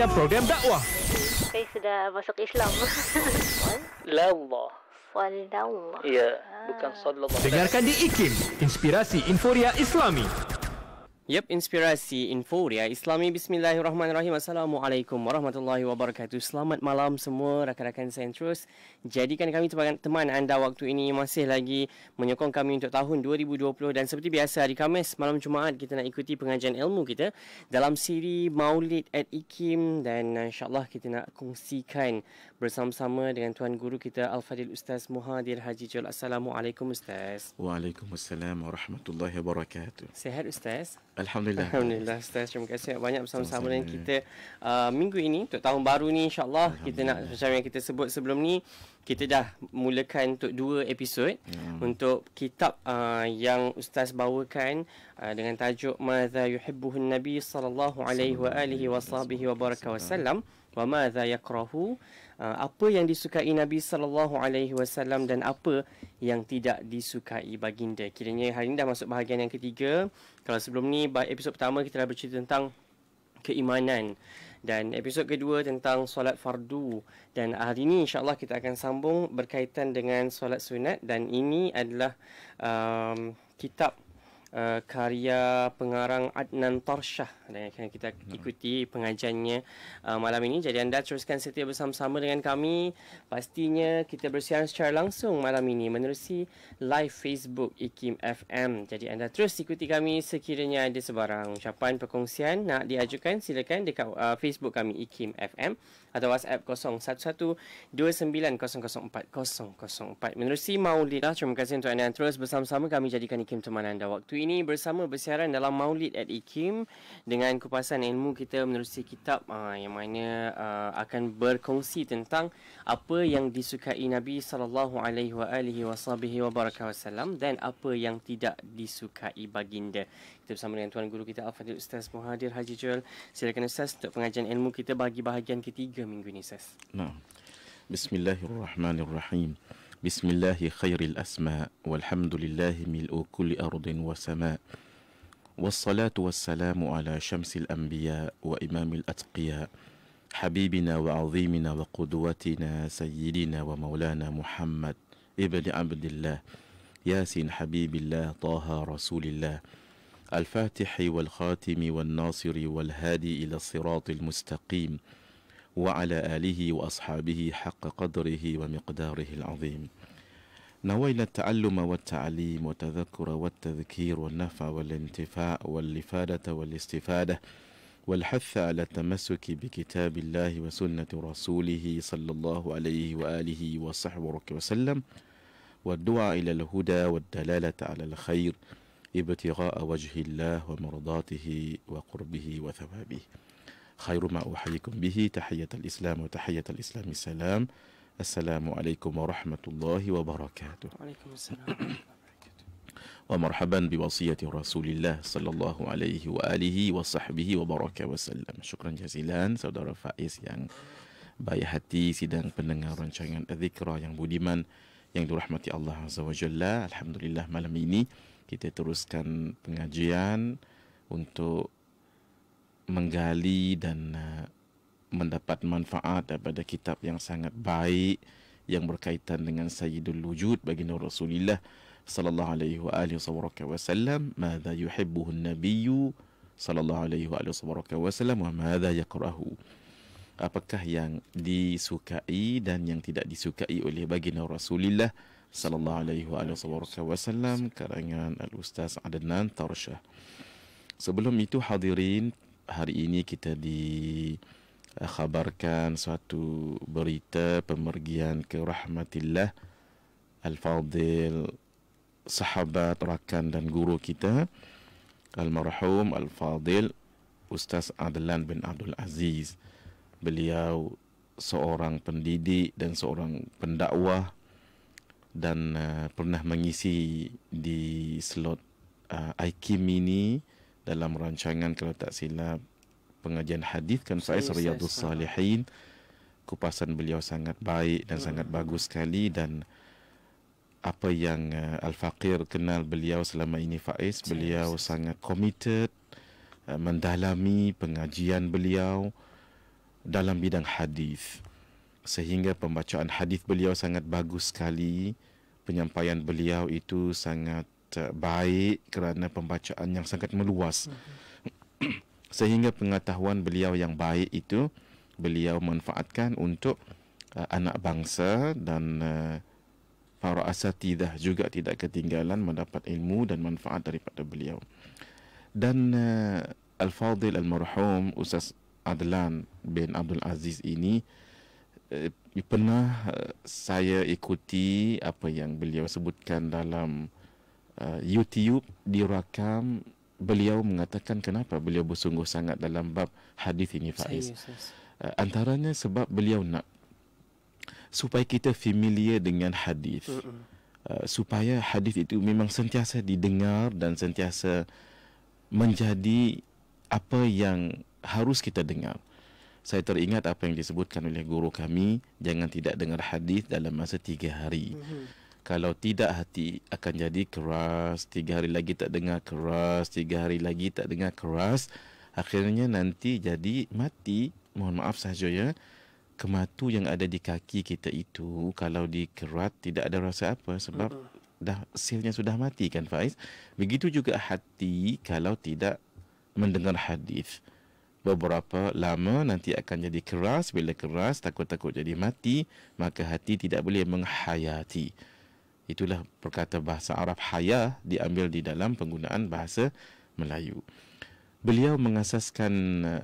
dan program dakwah. Saya sudah masuk Islam. Allah. Wallah. Ya, bukan sallallahu. Dengarkan di IKIM, Inspirasi Inforia Islami. Yap inspirasi info ya Islami Bismillahirrahmanirrahim Assalamualaikum warahmatullahi wabarakatuh Selamat malam semua rakan-rakan saya Sentros Jadikan kami teman anda waktu ini Masih lagi menyokong kami untuk tahun 2020 Dan seperti biasa hari Kamis malam Jumaat Kita nak ikuti pengajian ilmu kita Dalam siri Maulid at Ikim Dan insyaAllah kita nak kongsikan Bersama-sama dengan Tuan Guru kita Al-Fadil Ustaz Muhadir Haji Jol Assalamualaikum Ustaz Waalaikumsalam warahmatullahi wabarakatuh Sehat Ustaz? Alhamdulillah. Alhamdulillah Ustaz. Terima kasih banyak bersama-sama dengan kita uh, minggu ini untuk tahun baru ni insya-Allah kita nak macam yang kita sebut sebelum ni kita dah mulakan untuk dua episod hmm. untuk kitab uh, yang ustaz bawakan uh, dengan tajuk Madza yuhibbuhun nabi sallallahu alaihi wa alihi wa wa madza yakrahu Uh, apa yang disukai Nabi sallallahu alaihi wasallam dan apa yang tidak disukai baginda. Kiranya hari ini dah masuk bahagian yang ketiga. Kalau sebelum ni episod pertama kita dah bercerita tentang keimanan dan episod kedua tentang solat fardu dan hari ini insyaallah kita akan sambung berkaitan dengan solat sunat dan ini adalah um, kitab uh, karya pengarang Adnan Torshah dan akan kita hmm. ikuti pengajiannya uh, malam ini. Jadi anda teruskan setia bersama-sama dengan kami. Pastinya kita bersiaran secara langsung malam ini menerusi live Facebook IKIM FM. Jadi anda terus ikuti kami sekiranya ada sebarang ucapan perkongsian nak diajukan silakan dekat uh, Facebook kami IKIM FM atau WhatsApp 0112904004 menerusi Maulid ah, Terima kasih untuk anda yang terus bersama-sama kami jadikan Ikim teman anda. Waktu ini bersama bersiaran dalam Maulid at Ikim dengan kupasan ilmu kita menerusi kitab uh, yang mana ah, akan berkongsi tentang apa yang disukai Nabi sallallahu alaihi wasallam dan apa yang tidak disukai baginda kita bersama dengan Tuan Guru kita Al-Fadhil Ustaz Muhadir Haji Joel. Silakan Ustaz untuk pengajian ilmu kita bagi bahagian ketiga minggu ini Ustaz. Nah. Bismillahirrahmanirrahim. Bismillah khairil asma walhamdulillah mil'u kulli ardin wa sama' wassalatu wassalamu ala syamsil anbiya wa imamil atqiya habibina wa azimina wa qudwatina sayyidina wa maulana Muhammad ibn Abdullah Yasin Habibillah Taha Rasulillah الفاتح والخاتم والناصر والهادي إلى الصراط المستقيم وعلى آله وأصحابه حق قدره ومقداره العظيم نويل التعلم والتعليم وتذكر والتذكير والنفع والانتفاع والإفادة والاستفادة والحث على التمسك بكتاب الله وسنة رسوله صلى الله عليه وآله وصحبه وسلم والدعاء إلى الهدى والدلالة على الخير ابتغاء وجه الله ومرضاته وقربه وثوابه خير ما أوحيكم به تحية الإسلام وتحية الإسلام السلام السلام عليكم ورحمة الله وبركاته وعليكم السلام ومرحبا بوصية رسول الله صلى الله عليه وآله وصحبه وبارك وسلم شكرا جزيلا saudara فائز yang baik hati sidang pendengar rancangan Zikra yang budiman yang dirahmati Allah Azza wa Jalla Alhamdulillah malam ini kita teruskan pengajian untuk menggali dan uh, mendapat manfaat daripada kitab yang sangat baik yang berkaitan dengan Sayyidul Wujud Nabi Rasulullah sallallahu alaihi wa alihi wasallam madza yuhibbuhu nabiyyu sallallahu alaihi wa alihi wasallam wa madza yakrahu apakah yang disukai dan yang tidak disukai oleh baginda Rasulullah sallallahu alaihi wa alihi wasallam karangan al ustaz Adnan Tarsha. Sebelum itu hadirin hari ini kita di khabarkan suatu berita pemergian ke rahmatillah al fadil sahabat rakan dan guru kita almarhum al fadil ustaz Adlan bin Abdul Aziz. Beliau seorang pendidik dan seorang pendakwah dan uh, pernah mengisi di slot uh, IQ mini dalam rancangan kalau tak silap pengajian hadis kan Faiz Riyadhus Salihin kupasan beliau sangat baik dan hmm. sangat bagus sekali dan apa yang uh, al-faqir kenal beliau selama ini Faiz Saya beliau saya. sangat committed uh, mendalami pengajian beliau dalam bidang hadis sehingga pembacaan hadis beliau sangat bagus sekali penyampaian beliau itu sangat eh, baik kerana pembacaan yang sangat meluas sehingga pengetahuan beliau yang baik itu beliau manfaatkan untuk uh, anak bangsa dan uh, para asatidah juga tidak ketinggalan mendapat ilmu dan manfaat daripada beliau dan uh, al-fadil al-marhum Ustaz Adlan bin Abdul Aziz ini uh, eh, pernah eh, saya ikuti apa yang beliau sebutkan dalam uh, YouTube dirakam beliau mengatakan kenapa beliau bersungguh sangat dalam bab hadis ini Faiz. Uh, antaranya sebab beliau nak supaya kita familiar dengan hadis. Uh, supaya hadis itu memang sentiasa didengar dan sentiasa menjadi apa yang harus kita dengar saya teringat apa yang disebutkan oleh guru kami jangan tidak dengar hadis dalam masa tiga hari mm-hmm. kalau tidak hati akan jadi keras tiga hari lagi tak dengar keras tiga hari lagi tak dengar keras akhirnya nanti jadi mati mohon maaf sahaja ya kematu yang ada di kaki kita itu kalau dikerat tidak ada rasa apa sebab mm-hmm. dah silnya sudah mati kan Faiz begitu juga hati kalau tidak mendengar hadis mm-hmm beberapa lama nanti akan jadi keras bila keras takut-takut jadi mati maka hati tidak boleh menghayati itulah perkata bahasa Arab haya diambil di dalam penggunaan bahasa Melayu beliau mengasaskan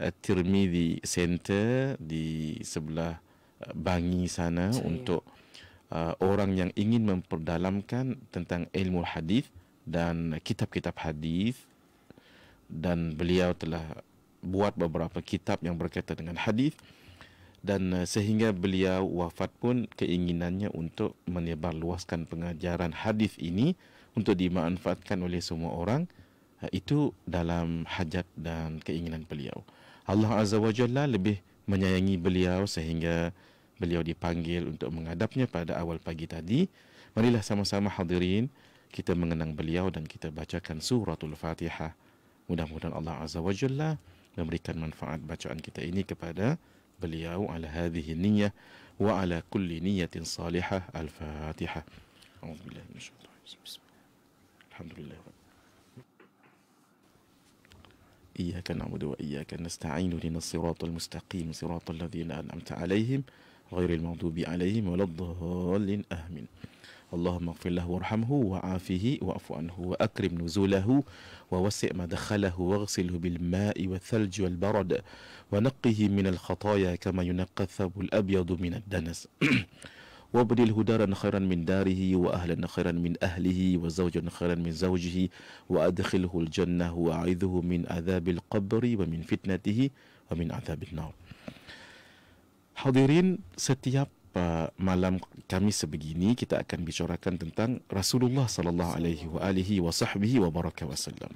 uh, Tirmidhi Center di sebelah uh, Bangi sana Saya. untuk uh, orang yang ingin memperdalamkan tentang ilmu hadis dan kitab-kitab hadis dan beliau telah buat beberapa kitab yang berkaitan dengan hadis dan eh, sehingga beliau wafat pun keinginannya untuk menyebarluaskan pengajaran hadis ini untuk dimanfaatkan oleh semua orang eh, itu dalam hajat dan keinginan beliau. Allah Azza wajalla lebih menyayangi beliau sehingga beliau dipanggil untuk menghadapnya pada awal pagi tadi. Marilah sama-sama hadirin kita mengenang beliau dan kita bacakan suratul Fatihah. Mudah-mudahan Allah Azza wa Jalla memberikan manfaat bacaan kita ini kepada beliau ala hadhihi niyyah wa ala kulli niyatin salihah al-fatihah a'udzubillahi minasyaitonir alhamdulillah إياك نعبد وإياك نستعين لنا الصراط المستقيم صراط الذين أنعمت عليهم غير المغضوب عليهم ولا الضالين آمين اللهم اغفر له وارحمه وعافه واعف عنه وأكرم نزوله ووسع مدخله واغسله بالماء والثلج والبرد ونقه من الخطايا كما ينقى الثوب الأبيض من الدنس وابدله دارا خيرا من داره وأهلا خيرا من أهله وزوجا خيرا من زوجه وأدخله الجنة وأعذه من عذاب القبر ومن فتنته ومن عذاب النار حاضرين setiap pada malam kami sebegini kita akan bicarakan tentang Rasulullah sallallahu alaihi wa alihi wa wa baraka wasallam.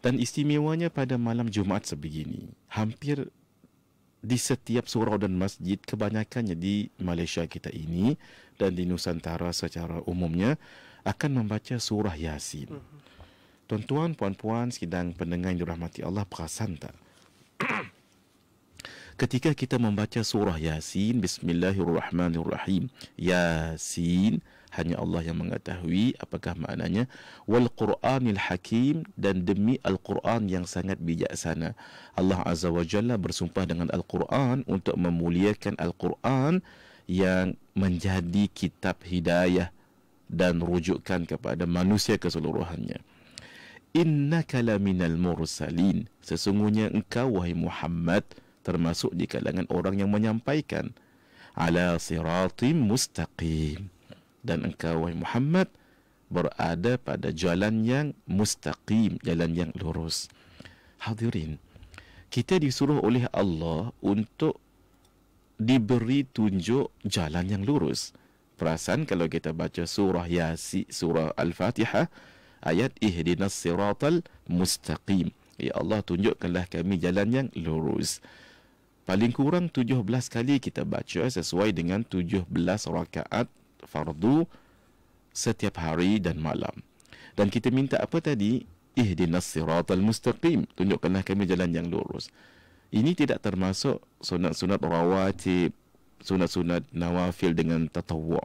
Dan istimewanya pada malam Jumaat sebegini, hampir di setiap surau dan masjid kebanyakannya di Malaysia kita ini dan di Nusantara secara umumnya akan membaca surah Yasin. Mhm. Tuan-tuan, puan-puan, sidang pendengar yang dirahmati Allah, perasan tak? ketika kita membaca surah Yasin bismillahirrahmanirrahim Yasin hanya Allah yang mengetahui apakah maknanya wal Qur'anil Hakim dan demi Al-Qur'an yang sangat bijaksana Allah Azza wa Jalla bersumpah dengan Al-Qur'an untuk memuliakan Al-Qur'an yang menjadi kitab hidayah dan rujukan kepada manusia keseluruhannya Inna laminal mursalin sesungguhnya engkau wahai Muhammad termasuk di kalangan orang yang menyampaikan ala siratim mustaqim dan engkau wahai Muhammad berada pada jalan yang mustaqim jalan yang lurus hadirin kita disuruh oleh Allah untuk diberi tunjuk jalan yang lurus perasan kalau kita baca surah yasi surah al-fatihah ayat ihdinas siratal mustaqim ya Allah tunjukkanlah kami jalan yang lurus paling kurang 17 kali kita baca sesuai dengan 17 rakaat fardu setiap hari dan malam. Dan kita minta apa tadi? Ihdinas siratal mustaqim. Tunjukkanlah kami jalan yang lurus. Ini tidak termasuk sunat-sunat rawatib, sunat-sunat nawafil dengan tatawwu'.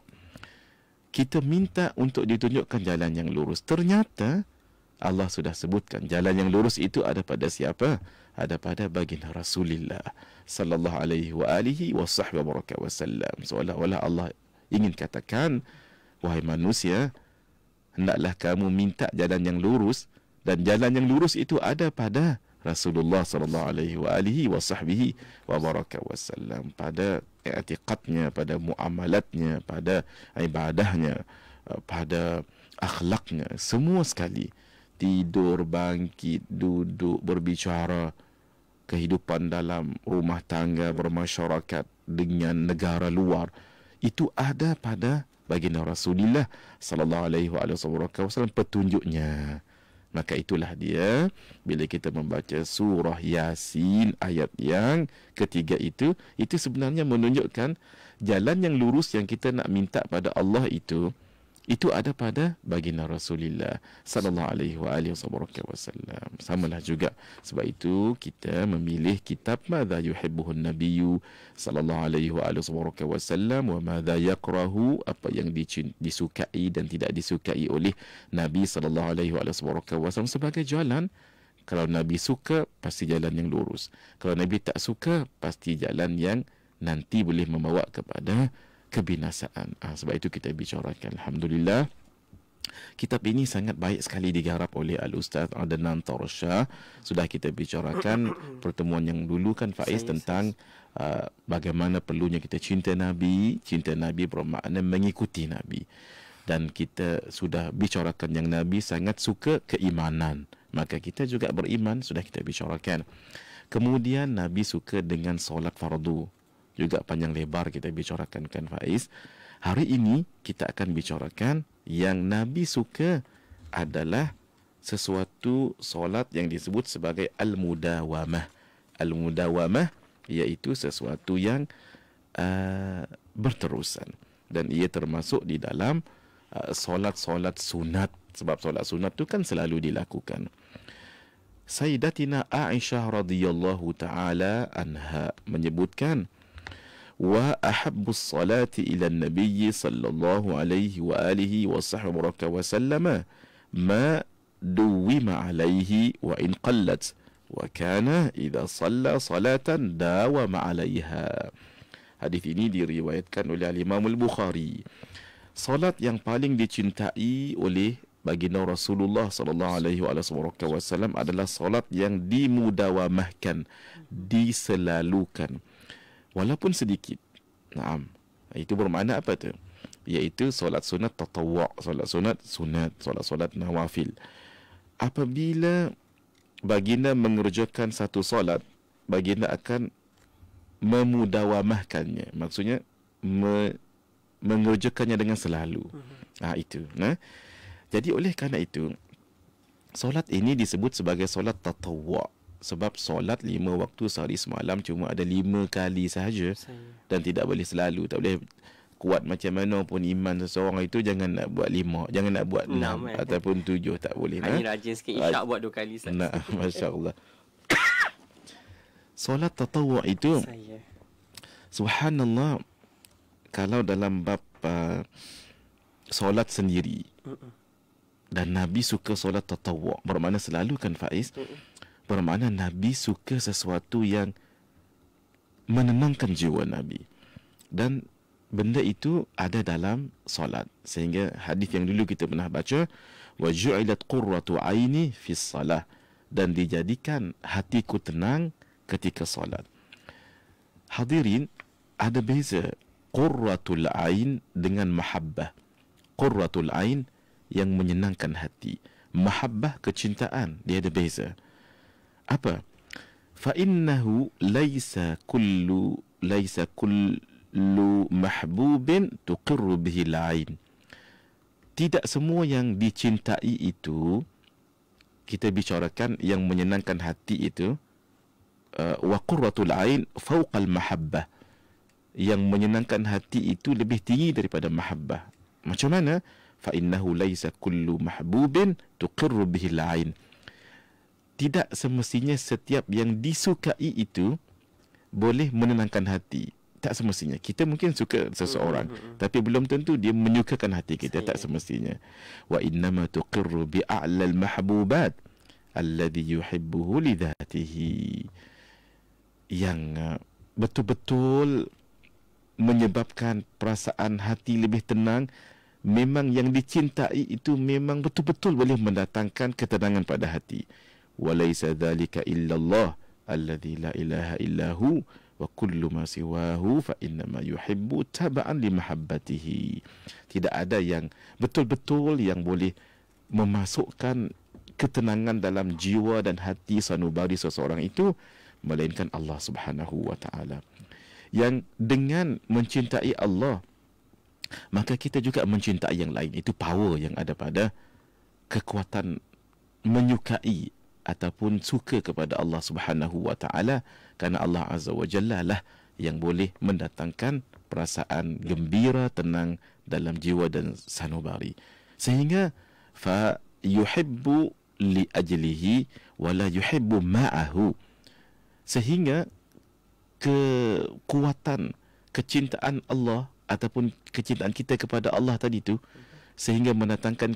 Kita minta untuk ditunjukkan jalan yang lurus. Ternyata Allah sudah sebutkan jalan yang lurus itu ada pada siapa? ada pada baginda Rasulullah sallallahu alaihi wa alihi wa sahbihi wasallam. Seolah-olah Allah ingin katakan wahai manusia hendaklah kamu minta jalan yang lurus dan jalan yang lurus itu ada pada Rasulullah sallallahu alaihi wa alihi wa sahbihi wa baraka wasallam pada i'tiqadnya pada muamalatnya pada ibadahnya eh, pada akhlaknya semua sekali tidur bangkit duduk berbicara kehidupan dalam rumah tangga bermasyarakat dengan negara luar itu ada pada baginda Rasulullah sallallahu alaihi wasallam petunjuknya maka itulah dia bila kita membaca surah yasin ayat yang ketiga itu itu sebenarnya menunjukkan jalan yang lurus yang kita nak minta pada Allah itu itu ada pada baginda Rasulullah sallallahu alaihi wa alihi wasallam. Samalah juga sebab itu kita memilih kitab madza yuhibbuhu nabiyyu sallallahu alaihi wa alihi wasallam wa madza yakrahu apa yang disukai dan tidak disukai oleh nabi sallallahu alaihi wa alihi wasallam sebagai jalan kalau nabi suka pasti jalan yang lurus. Kalau nabi tak suka pasti jalan yang nanti boleh membawa kepada kebinasaan. Ha, sebab itu kita bicarakan. Alhamdulillah. Kitab ini sangat baik sekali digarap oleh Al-Ustaz Adnan Tarshah. Sudah kita bicarakan pertemuan yang dulu kan Faiz saya, tentang saya. Uh, bagaimana perlunya kita cinta Nabi. Cinta Nabi bermakna mengikuti Nabi. Dan kita sudah bicarakan yang Nabi sangat suka keimanan. Maka kita juga beriman sudah kita bicarakan. Kemudian Nabi suka dengan solat fardu juga panjang lebar kita bicarakan kan Faiz. Hari ini kita akan bicarakan yang Nabi suka adalah sesuatu solat yang disebut sebagai al-mudawamah. Al-mudawamah iaitu sesuatu yang uh, berterusan dan ia termasuk di dalam uh, solat-solat sunat sebab solat sunat tu kan selalu dilakukan. Sayyidatina Aisyah radhiyallahu taala anha menyebutkan وأحب الصلاة إلى النبي صلى الله عليه وآله وصحبه وسلم ما دوم عليه وإن قلت وكان إذا صلى صلاة داوم عليها حديث ini diriwayatkan oleh Imam Al-Bukhari. Salat yang paling dicintai oleh baginda Rasulullah sallallahu alaihi wasallam adalah salat yang dimudawamahkan, diselalukan. walaupun sedikit. Naam. Itu bermakna apa tu? Iaitu solat sunat tatawwa', solat sunat sunat, solat solat nawafil. Apabila baginda mengerjakan satu solat, baginda akan memudawamahkannya. Maksudnya me- mengerjakannya dengan selalu. Mhm. Ah ha, itu. Nah. Jadi oleh kerana itu solat ini disebut sebagai solat tatawwa' sebab solat lima waktu sehari semalam cuma ada lima kali sahaja dan tidak boleh selalu tak boleh kuat macam mana pun iman seseorang itu jangan nak buat lima jangan nak buat enam nah, eh. ataupun tujuh tak boleh hanya rajin sikit isyak Raj- buat dua kali sahaja nah, Masya Allah solat tatawak itu Saya. subhanallah kalau dalam bab uh, solat sendiri Mm-mm. dan Nabi suka solat tatawak bermakna kan Faiz Mm-mm bermakna Nabi suka sesuatu yang menenangkan jiwa Nabi. Dan benda itu ada dalam solat. Sehingga hadis yang dulu kita pernah baca, وَجُعِلَتْ قُرَّةُ عَيْنِي fi الصَّلَةِ Dan dijadikan hatiku tenang ketika solat. Hadirin, ada beza qurratul ain dengan mahabbah. Qurratul ain yang menyenangkan hati. Mahabbah kecintaan, dia ada beza apa fa innahu laisa kullu laisa kullu mahbubin tuqirru bihi al-ain tidak semua yang dicintai itu kita bicarakan yang menyenangkan hati itu uh, wa qurratul ain fawqa al-mahabbah yang menyenangkan hati itu lebih tinggi daripada mahabbah macam mana fa innahu laisa kullu mahbubin tuqirru bihi al-ain tidak semestinya setiap yang disukai itu boleh menenangkan hati. Tak semestinya. Kita mungkin suka seseorang mm-hmm. tapi belum tentu dia menyukakan hati kita. Tak semestinya. Wa innama tuqirru bi'a'lal mahbubat alladhi yuhibbuhu li dhatihi. Yang uh, betul-betul menyebabkan perasaan hati lebih tenang memang yang dicintai itu memang betul-betul boleh mendatangkan ketenangan pada hati. وليس ذلك إلا الله الذي لا إله إلا هو وكل ما سواه فإنما يحب تبعا لمحبته tidak ada yang betul-betul yang boleh memasukkan ketenangan dalam jiwa dan hati sanubari seseorang itu melainkan Allah Subhanahu wa taala yang dengan mencintai Allah maka kita juga mencintai yang lain itu power yang ada pada kekuatan menyukai ataupun suka kepada Allah Subhanahu wa taala kerana Allah Azza wa Jalla lah yang boleh mendatangkan perasaan gembira tenang dalam jiwa dan sanubari sehingga fa yuhibbu li ajlihi wala yuhibbu ma'ahu sehingga kekuatan kecintaan Allah ataupun kecintaan kita kepada Allah tadi tu sehingga mendatangkan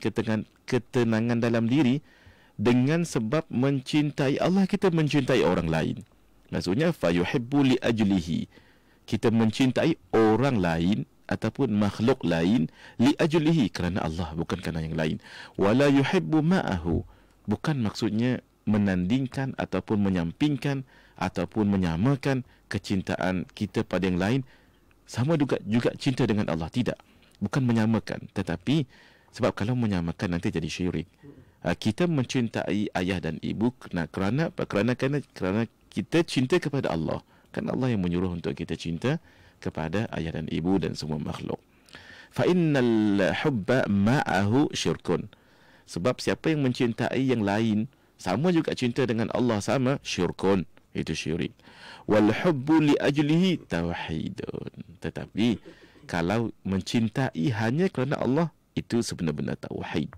ketenangan dalam diri dengan sebab mencintai Allah kita mencintai orang lain maksudnya fayuhibbu li ajlihi kita mencintai orang lain ataupun makhluk lain li ajlihi kerana Allah bukan kerana yang lain wala yuhibbu ma'ahu bukan maksudnya menandingkan ataupun menyampingkan ataupun menyamakan kecintaan kita pada yang lain sama juga juga cinta dengan Allah tidak bukan menyamakan tetapi sebab kalau menyamakan nanti jadi syirik Ah, kita mencintai ayah dan ibu kerana kerana kerana kerana, kerana kita cinta kepada Allah. Kan Allah yang menyuruh untuk kita cinta kepada ayah dan ibu dan semua makhluk. Fa innal hubba ma'ahu syirkun. Sebab siapa yang mencintai yang lain sama juga cinta dengan Allah sama syirkun itu syirik. Wal hubbu li ajlihi tauhidun. Tetapi kalau mencintai hanya kerana Allah itu sebenar-benar tauhid.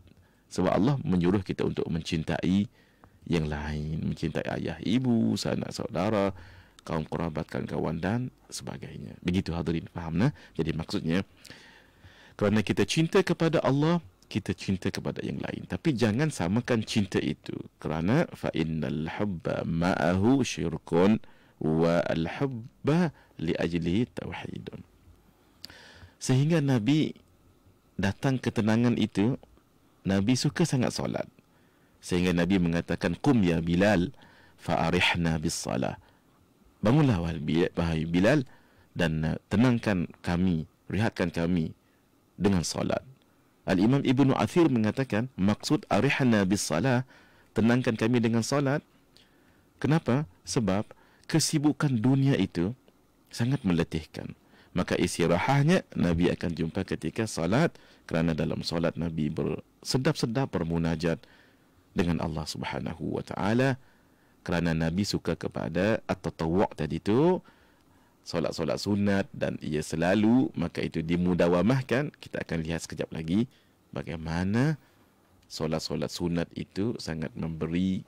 Sebab Allah menyuruh kita untuk mencintai yang lain. Mencintai ayah, ibu, sanak saudara, kaum kerabat, kawan-kawan dan sebagainya. Begitu hadirin, faham nah? Jadi maksudnya, kerana kita cinta kepada Allah, kita cinta kepada yang lain. Tapi jangan samakan cinta itu. Kerana, فَإِنَّ wa al شِرْكٌ li ajli تَوْحِيدٌ Sehingga Nabi datang ketenangan itu Nabi suka sangat solat. Sehingga Nabi mengatakan qum ya Bilal fa'arihna bis salah. Bangunlah wahai Bilal dan eh, tenangkan kami, rehatkan kami dengan solat. Al-Imam Ibn Athir mengatakan maksud arihna bis salah tenangkan kami dengan solat. Kenapa? Sebab kesibukan dunia itu sangat meletihkan maka isi rahahnya Nabi akan jumpa ketika salat kerana dalam salat Nabi bersedap-sedap bermunajat dengan Allah Subhanahu wa taala kerana Nabi suka kepada at-tatawwu' tadi tu solat-solat sunat dan ia selalu maka itu dimudawamahkan kita akan lihat sekejap lagi bagaimana solat-solat sunat itu sangat memberi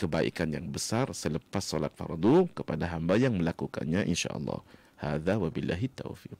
kebaikan yang besar selepas solat fardu kepada hamba yang melakukannya insyaallah. هذا وبالله التوفيق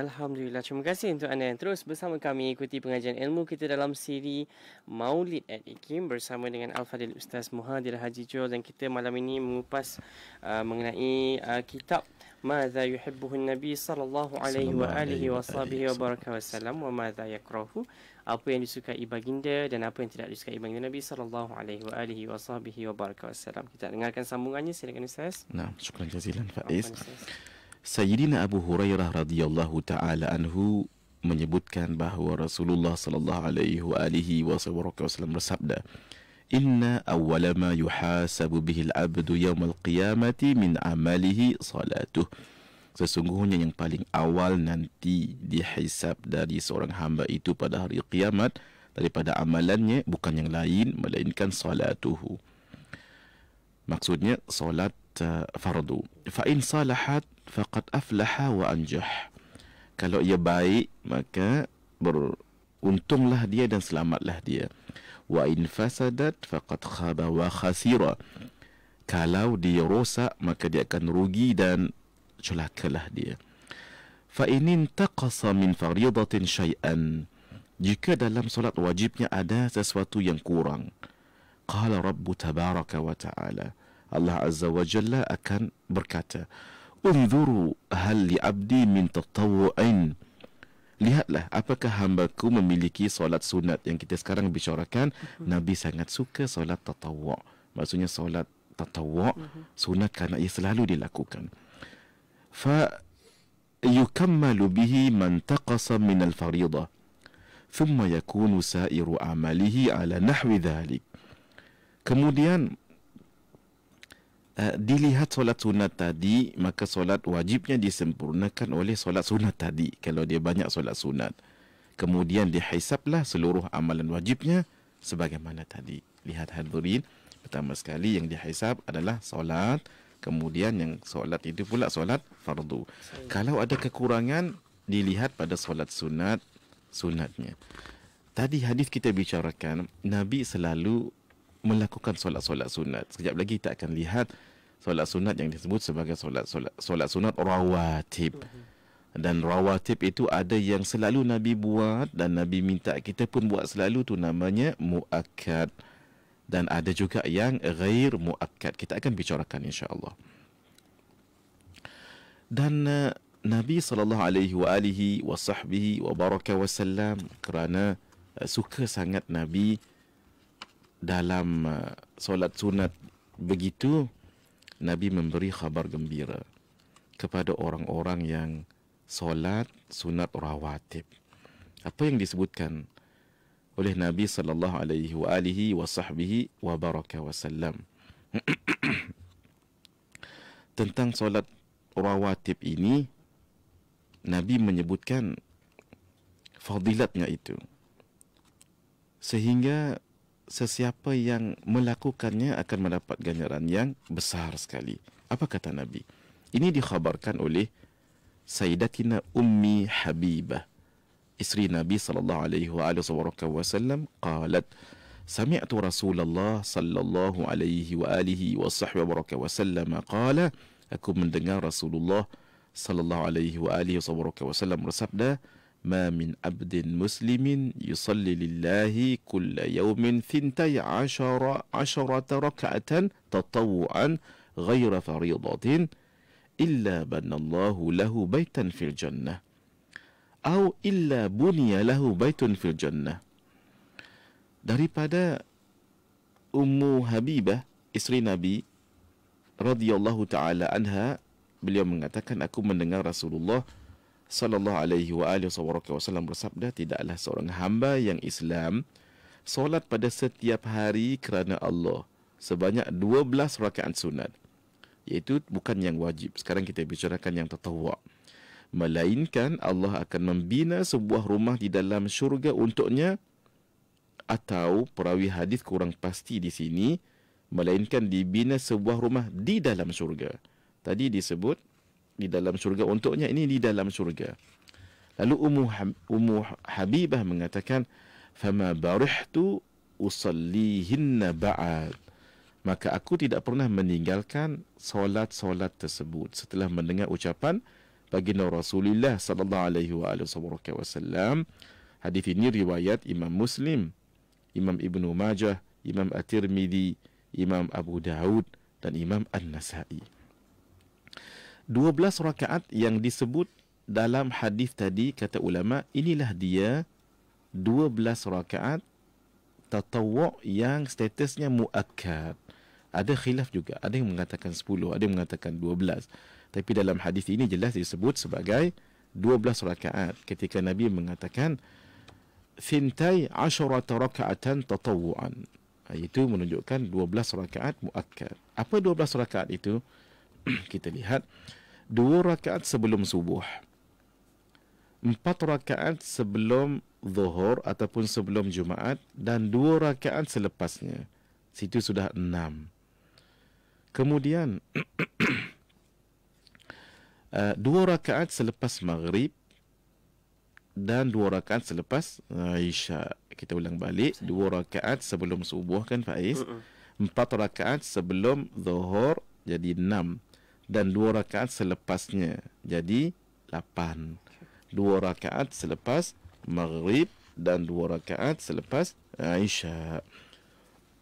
Alhamdulillah. Terima kasih untuk anda yang terus bersama kami ikuti pengajian ilmu kita dalam siri Maulid at Ikim bersama dengan Al-Fadil Ustaz Muhadir Haji Jol dan kita malam ini mengupas uh, mengenai uh, kitab Mada yuhibbuhu Nabi sallallahu alaihi wa alihi wa sahbihi wa baraka wa salam wa mada yakrahu apa yang disukai baginda dan apa yang tidak disukai baginda Nabi sallallahu alaihi wa alihi wa sahbihi wa baraka wa salam. Kita dengarkan sambungannya silakan Ustaz. Nah, syukran jazilan Faiz. Alhamdulillah. Sayyidina Abu Hurairah radhiyallahu taala anhu menyebutkan bahawa Rasulullah sallallahu alaihi wasallam bersabda Inna awwala ma yuhasabu bihi al-'abdu yawm al-qiyamati min amalihi salatuh Sesungguhnya yang paling awal nanti dihisap dari seorang hamba itu pada hari kiamat daripada amalannya bukan yang lain melainkan salatuhu Maksudnya solat uh, eh, fardu fa in salahat faqad aflaha wa anjah. Kalau ia baik, maka beruntunglah dia dan selamatlah dia. Wa in fasadat faqad khaba wa khasira. Kalau dia rosak, maka dia akan rugi dan celakalah dia. Fa in intaqasa min fardhatin shay'an. Jika dalam solat wajibnya ada sesuatu yang kurang. Qala Rabbu tabaraka wa ta'ala. Allah Azza wa Jalla akan berkata, Unzuru hal abdi min tatawu'in. Lihatlah apakah hambaku memiliki solat sunat yang kita sekarang bicarakan. Uh-huh. Nabi sangat suka solat tatawu'. Maksudnya solat tatawu' uh-huh. Mhm. sunat kerana ia selalu dilakukan. Fa yukammalu bihi man taqasa min al-fariidah. Thumma yakunu sa'iru amalihi ala nahwi dhalik. Kemudian Eh, dilihat solat sunat tadi maka solat wajibnya disempurnakan oleh solat sunat tadi kalau dia banyak solat sunat kemudian dihisaplah seluruh amalan wajibnya sebagaimana tadi lihat hadirin pertama sekali yang dihisap adalah solat kemudian yang solat itu pula solat fardu kalau ada kekurangan dilihat pada solat sunat sunatnya tadi hadis kita bicarakan nabi selalu melakukan solat-solat sunat. Sekejap lagi kita akan lihat uh, solat sunat yang disebut sebagai solat solat solat sunat rawatib dan rawatib itu ada yang selalu nabi buat dan nabi minta kita pun buat selalu tu namanya muakkad dan ada juga yang ghair muakkad kita akan bicarakan insyaallah dan eh, nabi sallallahu alaihi wa alihi wa sahbihi wa baraka wasallam kerana eh, suka sangat nabi dalam eh, solat sunat begitu Nabi memberi khabar gembira kepada orang-orang yang solat sunat rawatib. Apa yang disebutkan oleh Nabi sallallahu alaihi wa alihi wa wa baraka wasallam tentang solat rawatib ini Nabi menyebutkan fadilatnya itu sehingga sesiapa yang melakukannya akan mendapat ganjaran yang besar sekali. Apa kata Nabi? Ini dikhabarkan oleh Sayyidatina Ummi Habibah. Isteri Nabi sallallahu alaihi wa alihi wasallam qalat Sami'tu Rasulullah sallallahu alaihi wa alihi wa sahbihi wasallam qala Aku mendengar Rasulullah sallallahu alaihi wa alihi wa sallam bersabda ما من عبد مسلم يصلي لله كل يوم ثنتي عشر عشرة ركعة تطوعا غير فريضة إلا بنى الله له بيتا في الجنة أو إلا بني له بيت في الجنة daripada Ummu Habibah isteri Nabi radhiyallahu taala anha beliau mengatakan aku mendengar Rasulullah sallallahu alaihi wa alihi wasallam bersabda tidaklah seorang hamba yang Islam solat pada setiap hari kerana Allah sebanyak 12 rakaat sunat iaitu bukan yang wajib sekarang kita bicarakan yang tertawa melainkan Allah akan membina sebuah rumah di dalam syurga untuknya atau perawi hadis kurang pasti di sini melainkan dibina sebuah rumah di dalam syurga tadi disebut di dalam syurga untuknya ini di dalam syurga lalu ummu ummu habibah mengatakan fama barihtu usallihinna ba'ad maka aku tidak pernah meninggalkan solat-solat tersebut setelah mendengar ucapan baginda Rasulullah sallallahu alaihi wa alihi wasallam hadis ini riwayat Imam Muslim Imam Ibn Majah Imam At-Tirmidhi Imam Abu Daud dan Imam An-Nasa'i. 12 rakaat yang disebut dalam hadis tadi kata ulama inilah dia 12 rakaat tatawu' yang statusnya muakkad. Ada khilaf juga. Ada yang mengatakan 10, ada yang mengatakan 12. Tapi dalam hadis ini jelas disebut sebagai 12 rakaat ketika Nabi mengatakan sintai asyarat rakaatan tatawu'an. Ha, itu menunjukkan 12 rakaat muakkad. Apa 12 rakaat itu? Kita lihat dua rakaat sebelum subuh empat rakaat sebelum zuhur ataupun sebelum Jumaat dan dua rakaat selepasnya. Situ sudah enam. Kemudian, eh, dua rakaat selepas Maghrib dan dua rakaat selepas eh, Isya. Kita ulang balik. Dua rakaat sebelum subuh kan Faiz? Empat rakaat sebelum zuhur jadi enam dan dua rakaat selepasnya. Jadi, lapan. Dua rakaat selepas maghrib dan dua rakaat selepas Aisyah.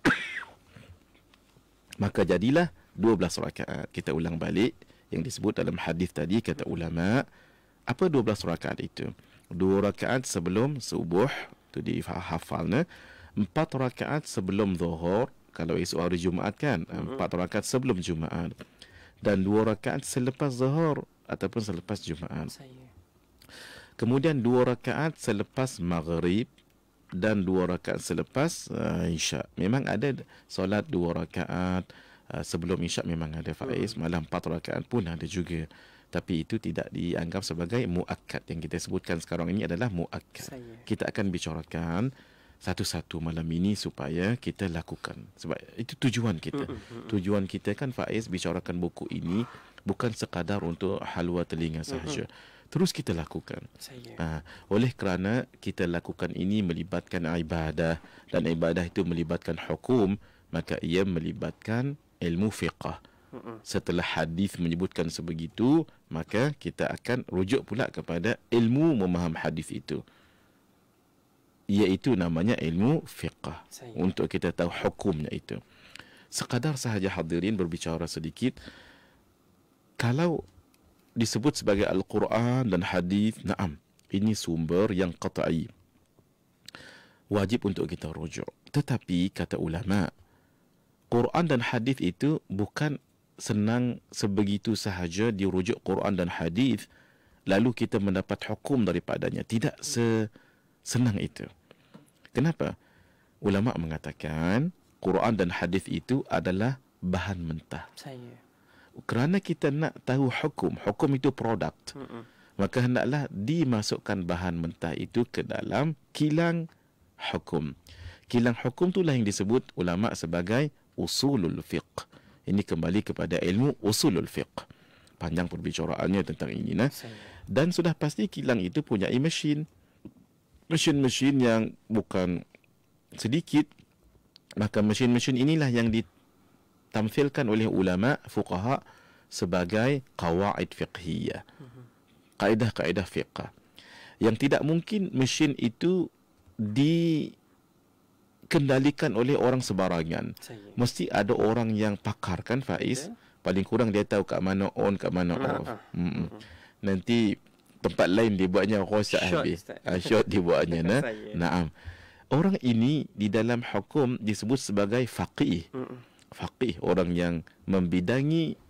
Maka jadilah dua belas rakaat. Kita ulang balik yang disebut dalam hadis tadi kata ulama. Apa dua belas rakaat itu? Dua rakaat sebelum subuh. Itu di hafalnya. Empat rakaat sebelum zuhur. Kalau esok hari Jumaat kan. Empat rakaat sebelum Jumaat dan dua rakaat selepas zuhur ataupun selepas jumaat. Kemudian dua rakaat selepas maghrib dan dua rakaat selepas uh, isyak. Memang ada solat dua rakaat uh, sebelum isyak memang ada faiz, hmm. malam empat rakaat pun ada juga. Tapi itu tidak dianggap sebagai muakat yang kita sebutkan sekarang ini adalah muakat. Kita akan bicarakan uh, satu-satu malam ini supaya kita lakukan. Sebab itu tujuan kita. Tujuan kita kan Faiz bicarakan buku ini bukan sekadar untuk halwa telinga sahaja. Terus kita lakukan. Ha, oleh kerana kita lakukan ini melibatkan ibadah dan ibadah itu melibatkan hukum, maka ia melibatkan ilmu fiqah. Setelah hadis menyebutkan sebegitu, maka kita akan rujuk pula kepada ilmu memaham hadis itu iaitu namanya ilmu fiqah Sayang. untuk kita tahu hukumnya itu sekadar sahaja hadirin berbicara sedikit kalau disebut sebagai al-Quran dan hadis na'am ini sumber yang katai, wajib untuk kita rujuk tetapi kata ulama Quran dan hadis itu bukan senang sebegitu sahaja dirujuk Quran dan hadis lalu kita mendapat hukum daripadanya tidak se hmm senang itu. Kenapa? Ulama mengatakan Quran dan hadis itu adalah bahan mentah. Saya. Kerana kita nak tahu hukum, hukum itu produk. Maka hendaklah dimasukkan bahan mentah itu ke dalam kilang hukum. Kilang hukum itulah yang disebut ulama sebagai usulul fiqh. Ini kembali kepada ilmu usulul fiqh. Panjang perbicaraannya tentang ini. Nah. Dan sudah pasti kilang itu punya mesin mesin-mesin yang bukan sedikit maka mesin-mesin inilah yang ditampilkan oleh ulama fuqaha sebagai qawaid fiqhiyah kaedah-kaedah fiqah yang tidak mungkin mesin itu di kendalikan oleh orang sebarangan. Mesti ada orang yang pakar kan Faiz. Ya. Paling kurang dia tahu kat mana on, kat mana off. Nanti tempat lain dia buatnya rosak short, habis. Uh, ah, short dia buatnya. nah. Naam. Orang ini di dalam hukum disebut sebagai faqih. Faqih orang yang membidangi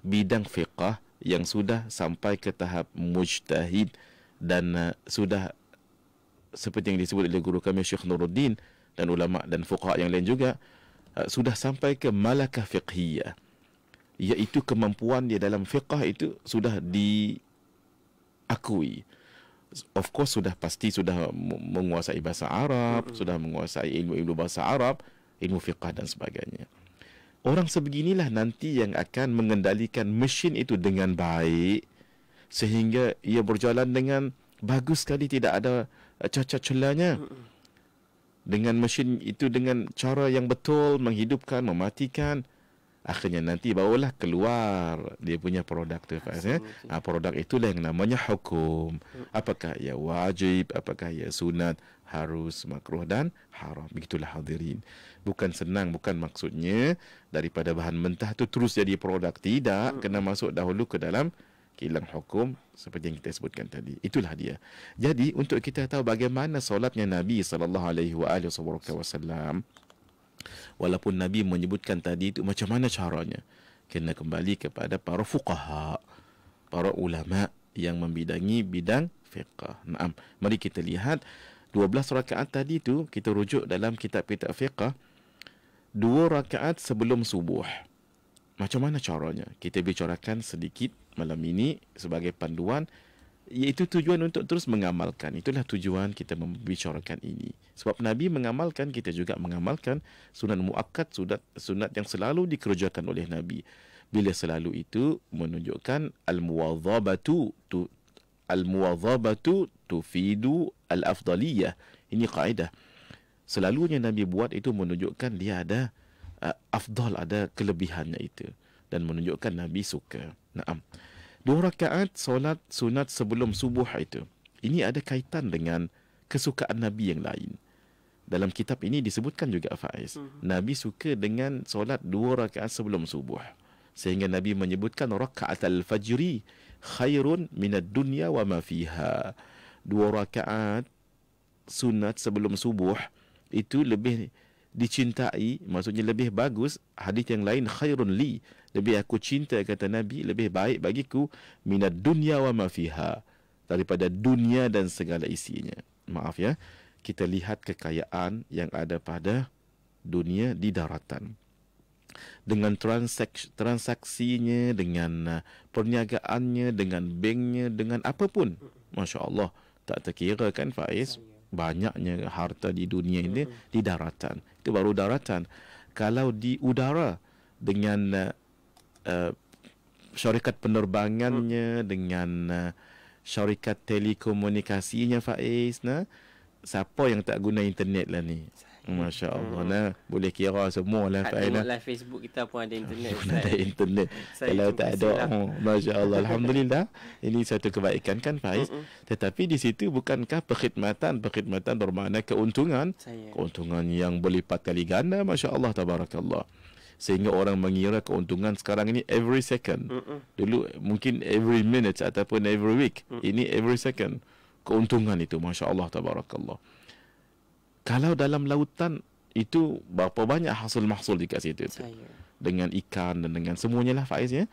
bidang fiqah yang sudah sampai ke tahap mujtahid dan uh, sudah seperti yang disebut oleh guru kami Syekh Nuruddin dan ulama dan fuqaha yang lain juga uh, sudah sampai ke malakah fiqhiyah iaitu kemampuan dia dalam fiqah itu sudah di akui. Of course sudah pasti sudah menguasai bahasa Arab, mm-hmm. sudah menguasai ilmu-ilmu bahasa Arab, ilmu fiqah dan sebagainya. Orang sebeginilah nanti yang akan mengendalikan mesin itu dengan baik sehingga ia berjalan dengan bagus sekali tidak ada eh, cacat celanya. Dengan mesin itu dengan cara yang betul menghidupkan, mematikan, akhirnya nanti barulah keluar dia punya produk tu Faiz ya. Ha, produk itulah yang namanya hukum. Hmm. Apakah ia wajib, apakah ia sunat, harus, makruh dan haram. Begitulah hadirin. Bukan senang, bukan maksudnya daripada bahan mentah tu terus jadi produk. Tidak, hmm. kena masuk dahulu ke dalam kilang hukum seperti yang kita sebutkan tadi. Itulah dia. Jadi untuk kita tahu bagaimana solatnya Nabi sallallahu alaihi wasallam, Walaupun Nabi menyebutkan tadi itu macam mana caranya? Kena kembali kepada para fuqaha, para ulama yang membidangi bidang fiqah. Nah, Mari kita lihat 12 rakaat tadi itu kita rujuk dalam kitab-kitab fiqah dua rakaat sebelum subuh. Macam mana caranya? Kita bicarakan sedikit malam ini sebagai panduan iaitu tujuan untuk terus mengamalkan. Itulah tujuan kita membicarakan ini. Sebab Nabi mengamalkan, kita juga mengamalkan sunat muakkad, sunat, sunat yang selalu dikerjakan oleh Nabi. Bila selalu itu menunjukkan al-muwadzabatu tu al-muwadzabatu tufidu al-afdaliyah. Ini kaedah. Selalunya Nabi buat itu menunjukkan dia ada uh, afdal, ada kelebihannya itu. Dan menunjukkan Nabi suka. Naam dua rakaat solat sunat sebelum subuh itu. Ini ada kaitan dengan kesukaan Nabi yang lain. Dalam kitab ini disebutkan juga Faiz. Mm-hmm. Nabi suka dengan solat dua rakaat sebelum subuh. Sehingga Nabi menyebutkan rakaat al-fajri khairun minat dunia wa ma fiha. Dua rakaat sunat sebelum subuh itu lebih dicintai maksudnya lebih bagus hadis yang lain khairun li lebih aku cinta kata nabi lebih baik bagiku minad dunya wa ma fiha daripada dunia dan segala isinya maaf ya kita lihat kekayaan yang ada pada dunia di daratan dengan transaksi transaksinya dengan uh, perniagaannya dengan banknya dengan apapun masya-Allah tak terkira kan Faiz banyaknya harta di dunia ini hmm. di daratan. Itu baru daratan. Kalau di udara dengan uh, syarikat penerbangannya, hmm. dengan uh, syarikat telekomunikasinya Faiz, nah, siapa yang tak guna internet lah ni? Hmm. Masya Allah hmm. nah. Boleh kira semua lah Tak ada live Facebook kita pun ada internet Pun ada internet Kalau tak ada lah. oh, Masya Allah Alhamdulillah Ini satu kebaikan kan Faiz uh-uh. Tetapi di situ bukankah perkhidmatan Perkhidmatan bermakna keuntungan saya. Keuntungan yang berlipat kali ganda Masya Allah Tabarakallah Sehingga orang mengira keuntungan sekarang ini Every second uh-uh. Dulu mungkin every minute Ataupun every week uh-uh. Ini every second Keuntungan itu Masya Allah Tabarakallah kalau dalam lautan itu berapa banyak hasil mahsul dekat situ tu. Dengan ikan dan dengan semuanya lah Faiz ya.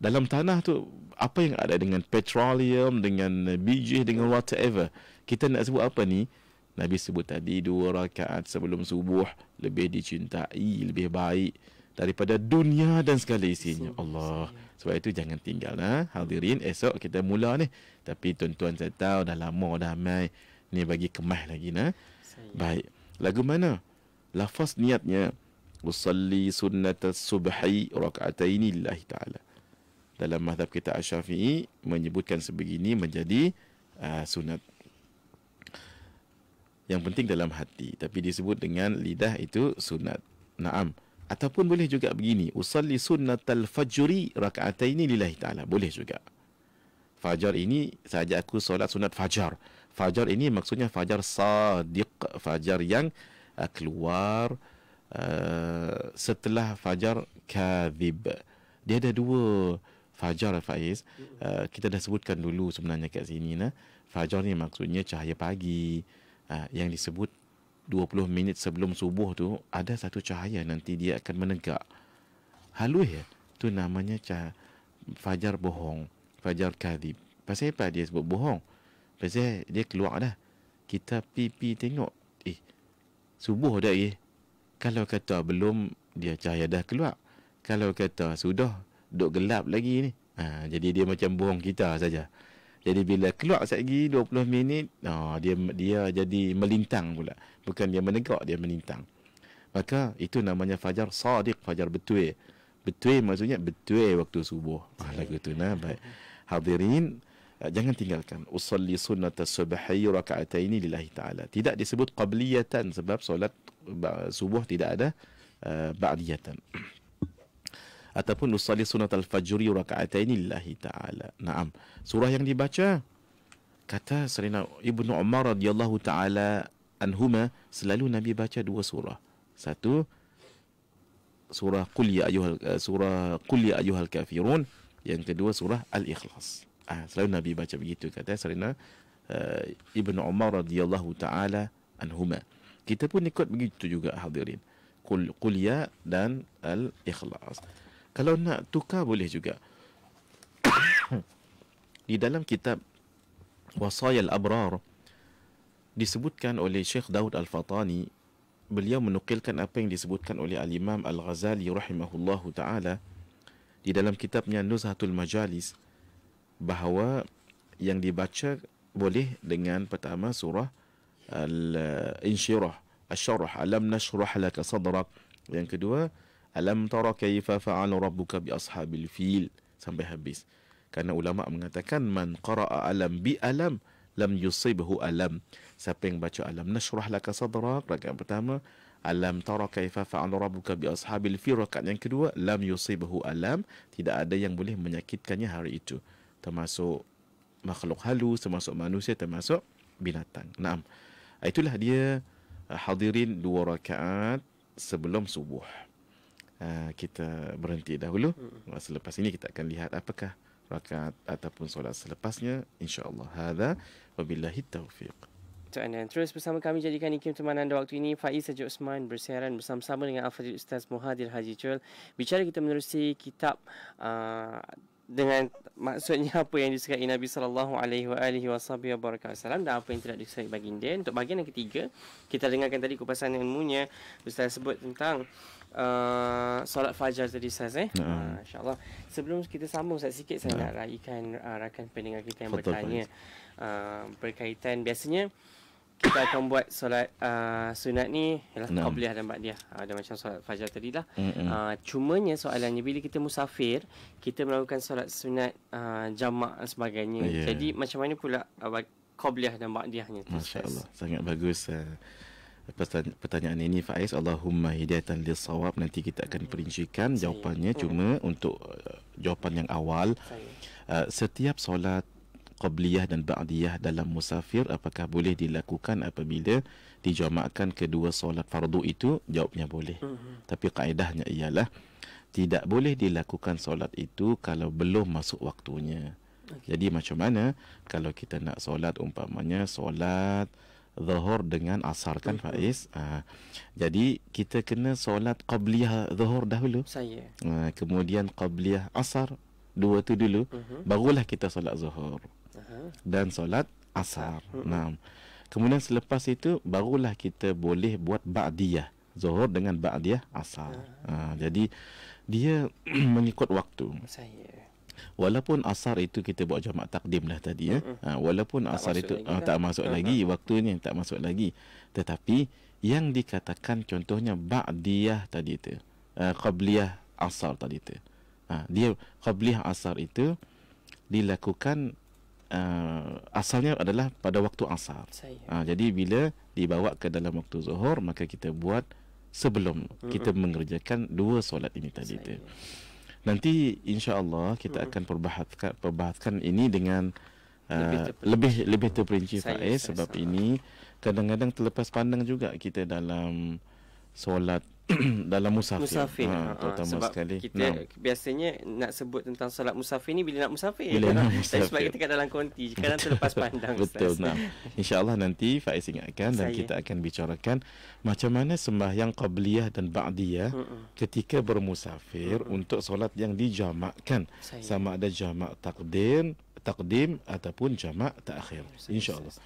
Dalam tanah tu apa yang ada dengan petroleum, dengan biji, dengan whatever. Kita nak sebut apa ni? Nabi sebut tadi dua rakaat sebelum subuh lebih dicintai, lebih baik daripada dunia dan segala isinya. Allah. Sebab itu jangan tinggal ha? hadirin. Esok kita mula ni. Tapi tuan-tuan saya tahu dah lama dah mai. Ni bagi kemah lagi. Nah. Baik. Lagu mana? Lafaz niatnya usalli sunnat subhi rak'ataini lillahi taala. Dalam mazhab kita Asy-Syafi'i menyebutkan sebegini menjadi uh, sunat. Yang penting dalam hati tapi disebut dengan lidah itu sunat. Naam. Ataupun boleh juga begini, usalli sunnatal fajri rak'ataini lillahi taala. Boleh juga. Fajar ini saja aku solat sunat fajar. Fajar ini maksudnya fajar sadiq, fajar yang eh, keluar uh, setelah fajar kadhib. Dia ada dua fajar Faiz. Uh, kita dah sebutkan dulu sebenarnya kat sini nah. Fajar ni maksudnya cahaya pagi uh, yang disebut 20 minit sebelum subuh tu ada satu cahaya nanti dia akan menegak. halus ya tu namanya cah fajar bohong, fajar kadhib. Pasal apa dia sebut bohong? Lepas dia, keluar dah. Kita pipi tengok. Eh, subuh dah ye. Eh. Kalau kata belum, dia cahaya dah keluar. Kalau kata sudah, duk gelap lagi ni. Ha, jadi dia macam bohong kita saja. Jadi bila keluar lagi 20 minit, oh, dia dia jadi melintang pula. Bukan dia menegak, dia melintang. Maka itu namanya fajar sadiq, fajar betul. Betul maksudnya betul waktu subuh. Ah, lagu tu nah baik. Hadirin, Eh, jangan tinggalkan usalli sunnat subhi rak'ataini lillahi taala tidak disebut qabliyatan sebab solat subuh tidak ada uh, ba'diyatan ataupun usalli sunnat al-fajri rak'ataini lillahi taala naam surah yang dibaca kata Serina Ibnu Umar radhiyallahu taala anhuma selalu nabi baca dua surah satu surah qul ya ayuhal eh, surah qul ya ayuhal kafirun yang kedua surah al-ikhlas Ah, selalu Nabi baca begitu kata Sarina uh, eh, Ibnu Umar radhiyallahu taala anhuma. Kita pun ikut begitu juga hadirin. Qul qul ya dan al ikhlas. Kalau nak tukar boleh juga. Di dalam kitab Wasayal Abrar disebutkan oleh Syekh Daud Al-Fatani beliau menukilkan apa yang disebutkan oleh Al-Imam Al-Ghazali rahimahullahu taala di dalam kitabnya Nuzhatul Majalis bahawa yang dibaca boleh dengan pertama surah al-insyirah asyrah alam nashrah laka sadrak yang kedua alam tara kayfa fa'ala rabbuka bi ashabil fil sampai habis kerana ulama mengatakan man qara'a alam bi alam lam yusibhu alam siapa yang baca alam nashrah laka sadrak rakaat pertama alam tara kayfa fa'ala rabbuka bi ashabil fil rakaat yang kedua lam yusibhu alam tidak ada yang boleh menyakitkannya hari itu termasuk makhluk halus, termasuk manusia, termasuk binatang. Naam. Ah, itulah dia ah, hadirin dua rakaat sebelum subuh. Ah, kita berhenti dahulu. Hmm. Selepas ini kita akan lihat apakah rakaat ataupun solat selepasnya. Insya Allah Hada. Wabillahi taufiq. Untuk anda terus bersama kami jadikan ikim teman anda waktu ini Faiz Haji Usman bersiaran bersama-sama dengan Al-Fadhil Ustaz Muhadir Haji Chul Bicara kita menerusi kitab uh, dengan maksudnya apa yang disukai Nabi sallallahu alaihi wasallam ya dan apa yang tidak disukai baginda. Untuk bahagian yang ketiga, kita dengarkan tadi kupasan yang munya ustaz sebut tentang uh, solat fajar tadi ustaz eh. Hmm. Uh, ah, allah Sebelum kita sambung ustaz sikit saya hmm. nak raikan uh, rakan pendengar kita yang Betul, bertanya uh, berkaitan biasanya uh, kita akan buat solat uh, sunat ni ialah no. qabliyah dan dia. ada ah, macam solat fajar tadi lah. Mm-hmm. Uh, cumanya soalannya bila kita musafir, kita melakukan solat sunat uh, jamak dan sebagainya. Yeah. Jadi macam mana pula uh, qabliyah dan ba'diyahnya? Masya-Allah. Sangat bagus. Uh pertanyaan ini Faiz Allahumma hidayatan lil sawab nanti kita akan hmm. perincikan jawapannya hmm. cuma untuk jawapan yang awal setiap solat qabliyah dan ba'diyah dalam musafir apakah boleh dilakukan apabila dijamakkan kedua solat fardu itu jawabnya boleh mm-hmm. tapi kaedahnya ialah tidak boleh dilakukan solat itu kalau belum masuk waktunya okay. jadi macam mana kalau kita nak solat umpamanya solat zuhur dengan asar kan mm Faiz uh, jadi kita kena solat qabliyah zuhur dahulu saya uh, kemudian qabliyah asar dua tu dulu uh-huh. barulah kita solat zuhur dan solat asar. Nah, Kemudian selepas itu barulah kita boleh buat ba'diyah. Zuhur dengan ba'diyah asar. Ha. Ha, jadi dia mengikut waktu. Saya. Walaupun asar itu kita buat jamak takdim lah tadi ya. Ha, walaupun tak asar itu lagi ha, lah. tak masuk kan? lagi waktunya tak masuk lagi. Tetapi yang dikatakan contohnya ba'diyah tadi itu. Uh, qabliyah asar tadi itu. Ha, dia qabliyah asar itu dilakukan uh, asalnya adalah pada waktu asar. Uh, jadi bila dibawa ke dalam waktu zuhur maka kita buat sebelum kita mengerjakan dua solat ini tadi itu. Nanti insya-Allah kita akan perbahaskan perbahaskan ini dengan uh, lebih lebih terperinci saya, Faiz saya sebab ini kadang-kadang terlepas pandang juga kita dalam solat dalam musafir. Musafir. Ha, ha, terutama sebab sekali. kita nah. biasanya nak sebut tentang solat musafir ni bila nak musafir. Bila kan? nak musafir. Sebab kita kat dalam konti. Kadang terlepas pandang. Betul. Nah. InsyaAllah nanti Faiz ingatkan dan Saya. kita akan bicarakan macam mana sembahyang Qabliyah dan Ba'diyah Mm-mm. ketika bermusafir Mm-mm. untuk solat yang dijamakkan. Saya. Sama ada jamak takdir, takdim ataupun jamak takhir insyaallah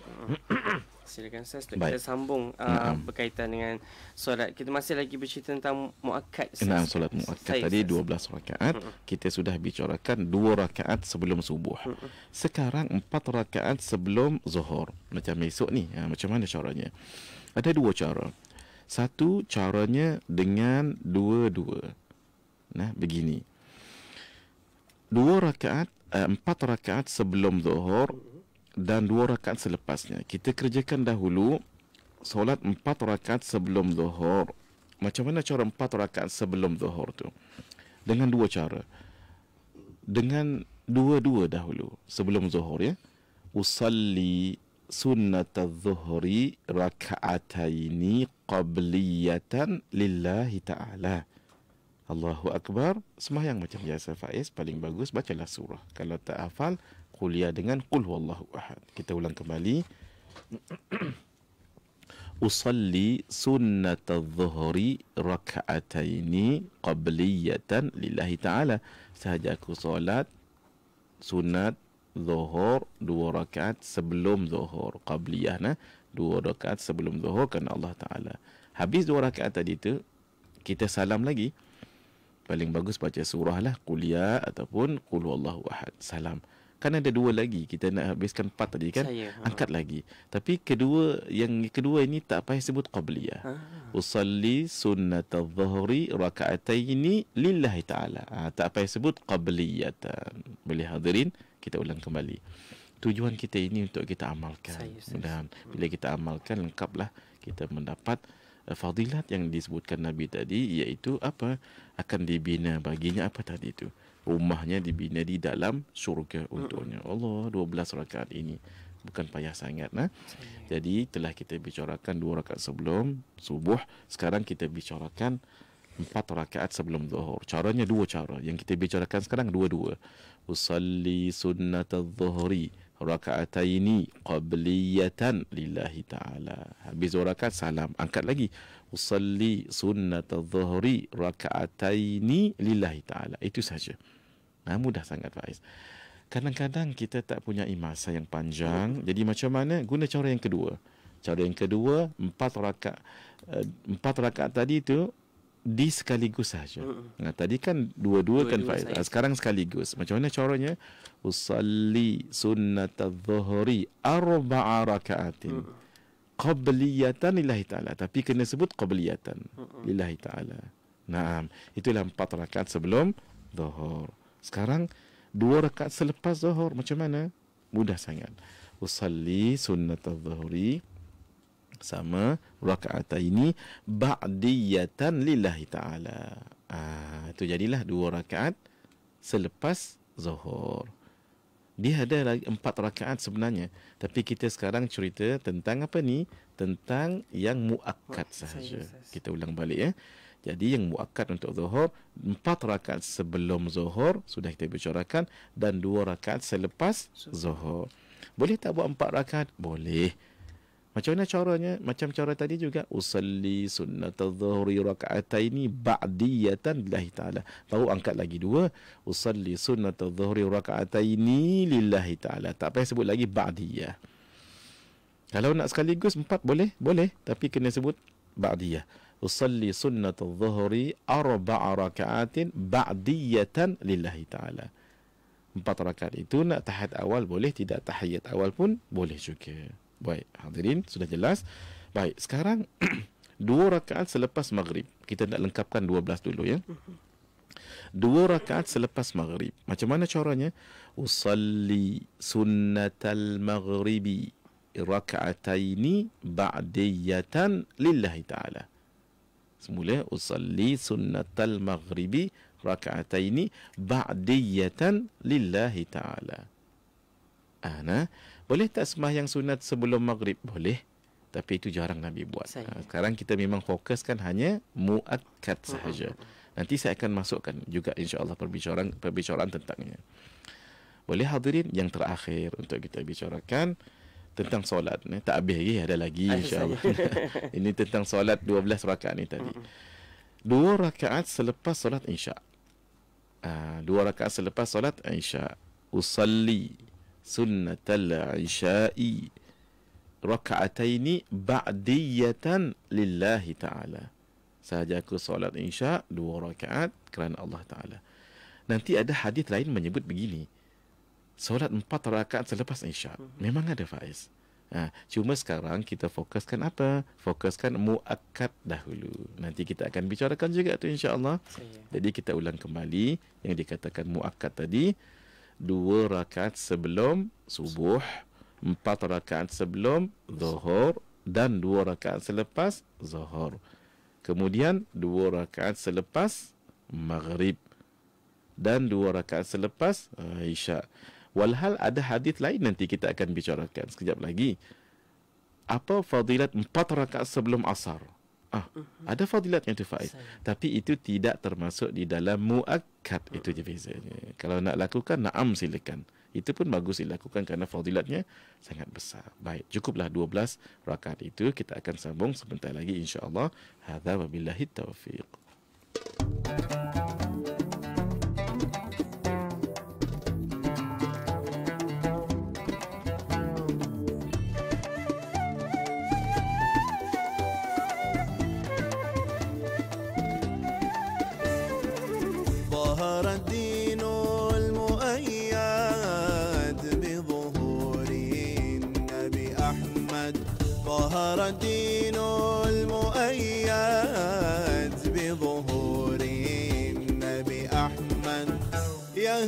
silakan saya kita Baik. sambung uh, berkaitan dengan solat kita masih lagi bercerita tentang muakkad Naam solat muakkad tadi 12 rakaat kita sudah bicarakan 2 rakaat sebelum subuh sekarang 4 rakaat sebelum zuhur macam esok ni ya, macam mana caranya ada dua cara satu caranya dengan dua-dua nah begini dua rakaat Eh, empat rakaat sebelum zuhur dan dua rakaat selepasnya. Kita kerjakan dahulu solat empat rakaat sebelum zuhur. Macam mana cara empat rakaat sebelum zuhur tu? Dengan dua cara. Dengan dua-dua dahulu sebelum zuhur ya. Usalli sunnat zuhri rakaataini qabliyatan lillahi ta'ala. Hmm. Allahu Akbar Semua yang macam biasa Faiz Paling bagus bacalah surah Kalau tak hafal Kuliah dengan kul Wallahu Ahad Kita ulang kembali Usalli sunnat al-zuhri Raka'ataini Qabliyatan lillahi ta'ala Sahaja aku solat Sunat Zuhur Dua rakaat sebelum zuhur Qabliyah na Dua rakaat sebelum zuhur Kerana Allah Ta'ala Habis dua rakaat tadi tu Kita salam lagi paling bagus baca surah lah kulia ya ataupun qul huwallahu ahad salam kan ada dua lagi kita nak habiskan empat tadi kan Saya, ha. angkat ha. lagi tapi kedua yang kedua ini tak payah sebut qabliyah ya. ha. usalli sunnat adh-dhuhri rak'ataini lillahi taala ha, tak payah sebut qabliyah. boleh hadirin kita ulang kembali tujuan kita ini untuk kita amalkan Saya, mudah-mudahan bila kita amalkan lengkaplah kita mendapat Eh, fadilat yang disebutkan Nabi tadi iaitu apa akan dibina baginya apa tadi itu rumahnya dibina di dalam surga untuknya Allah 12 rakaat ini bukan payah sangat nah jadi telah kita bicarakan dua rakaat sebelum subuh sekarang kita bicarakan empat rakaat sebelum zuhur caranya dua cara yang kita bicarakan sekarang dua-dua usalli sunnatadh-dhuhri dua dua usalli sunnatadh dhuhri rakaataini qabliyatan lillahi ta'ala. Habis rakaat salam. Angkat lagi. Usalli sunnat al-zuhri rakaataini lillahi ta'ala. Itu saja. Nah, mudah sangat Faiz. Kadang-kadang kita tak punya masa yang panjang. Jadi macam mana? Guna cara yang kedua. Cara yang kedua, empat rakaat eh, empat rakaat tadi itu di sekaligus saja. Nah, tadi kan dua-dua, kan, dua-dua kan Faiz. Sekarang sekaligus. Macam mana caranya? usalli sunnat adh-dhuhri arba'a rakaatin hmm. qabliyatan lillahi ta'ala tapi kena sebut qabliyatan hmm. lillahi ta'ala Naam itulah empat rakaat sebelum zuhur sekarang dua rakaat selepas zuhur macam mana mudah sangat usalli sunnat adh-dhuhri sama rakaat ini ba'diyatan lillahi ta'ala ah itu jadilah dua rakaat selepas zuhur dia ada lagi empat rakaat sebenarnya tapi kita sekarang cerita tentang apa ni tentang yang muakkad sahaja kita ulang balik ya jadi yang muakkad untuk zuhur empat rakaat sebelum zuhur sudah kita bicarakan dan dua rakaat selepas zuhur boleh tak buat empat rakaat boleh macam mana caranya? Macam cara tadi juga. Usalli sunnatul al-zuhri raka'ataini ba'diyatan lillahi ta'ala. Baru angkat lagi dua. Usalli sunnatul al-zuhri raka'ataini lillahi ta'ala. Tak payah sebut lagi ba'diyah. Kalau nak sekaligus empat boleh? Boleh. Tapi kena sebut ba'diyah. Usalli sunnatul al-zuhri arba'a raka'atin ba'diyatan lillahi ta'ala. Empat rakaat itu nak tahiyat awal boleh. Tidak tahiyat awal pun boleh juga. Baik, hadirin sudah jelas. Baik, sekarang dua rakaat selepas maghrib. Kita nak lengkapkan dua belas dulu ya. Mhm. Dua rakaat selepas maghrib. Macam mana caranya? Usalli sunnatal maghribi rakaataini ba'diyatan lillahi ta'ala. Semula, usalli sunnatal maghribi rakaataini ba'diyatan lillahi ta'ala. Ana, ah, boleh tak sembahyang sunat sebelum maghrib? Boleh. Tapi itu jarang Nabi buat. Saya. Ah, sekarang kita memang fokuskan hanya muakkad hmm, sahaja. Hmm, hmm. Nanti saya akan masukkan juga insya-Allah perbincangan perbincangan tentangnya. Boleh hadirin yang terakhir untuk kita bicarakan tentang solat ni tak habis lagi ada lagi insya-Allah. Ini tentang solat 12 rakaat ni tadi. Dua rakaat selepas solat insya Ah uh, dua rakaat selepas solat Isya. Usalli سنة العشاء ركعتين بعدية Taala. تعالى sahajaku solat insya dua rakaat kerana Allah taala nanti ada hadis lain menyebut begini solat empat rakaat selepas insya mhm. memang ada faiz ha, cuma sekarang kita fokuskan apa fokuskan muakkad dahulu nanti kita akan bicarakan juga tu insya Allah jadi kita ulang kembali yang dikatakan muakkad tadi dua rakaat sebelum subuh, empat rakaat sebelum zuhur dan dua rakaat selepas zuhur. Kemudian dua rakaat selepas maghrib dan dua rakaat selepas isya. Walhal ada hadis lain nanti kita akan bicarakan sekejap lagi. Apa fadilat empat rakaat sebelum asar? Ah, mhm. ada fadilat yang terfaiz. Tapi itu tidak termasuk di dalam muak zakat hmm. itu je bezanya. Kalau nak lakukan na'am silakan. Itu pun bagus dilakukan kerana fadilatnya sangat besar. Baik, cukuplah 12 rakaat itu kita akan sambung sebentar lagi insya-Allah. Hadza wabillahi taufiq. Thank you.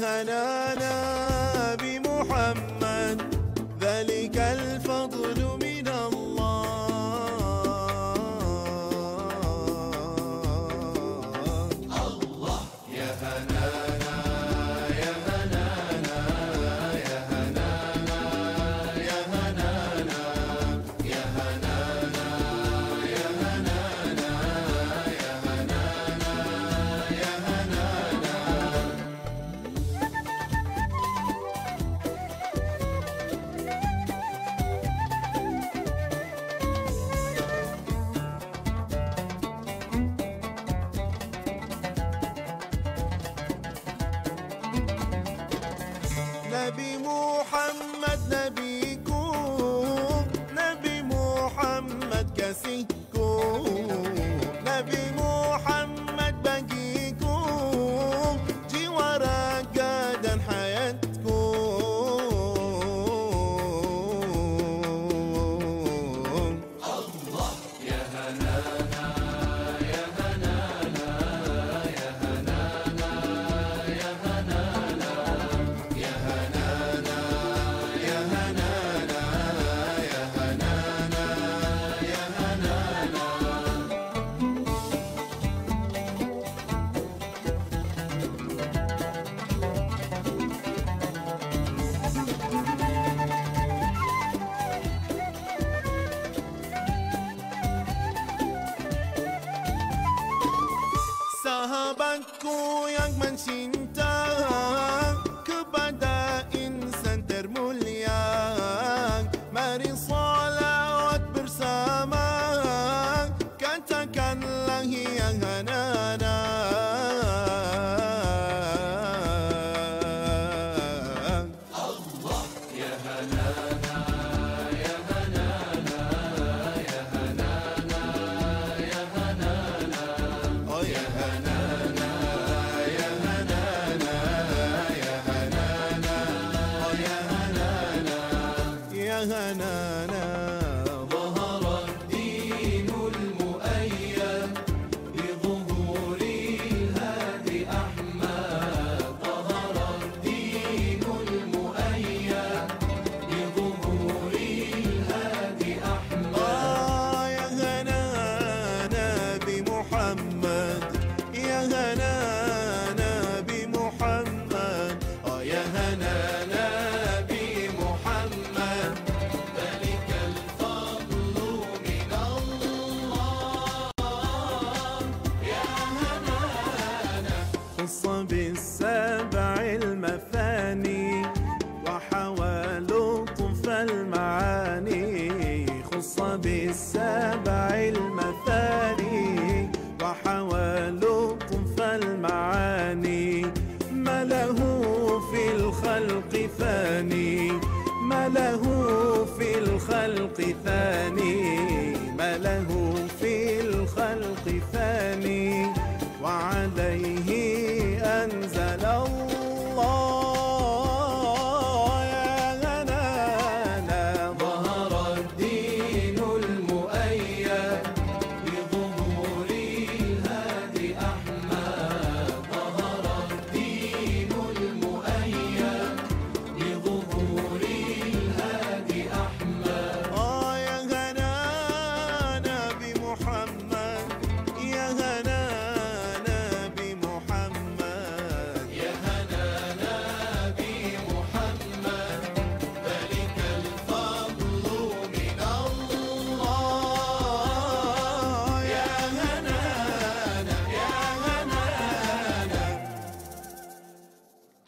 هَنَا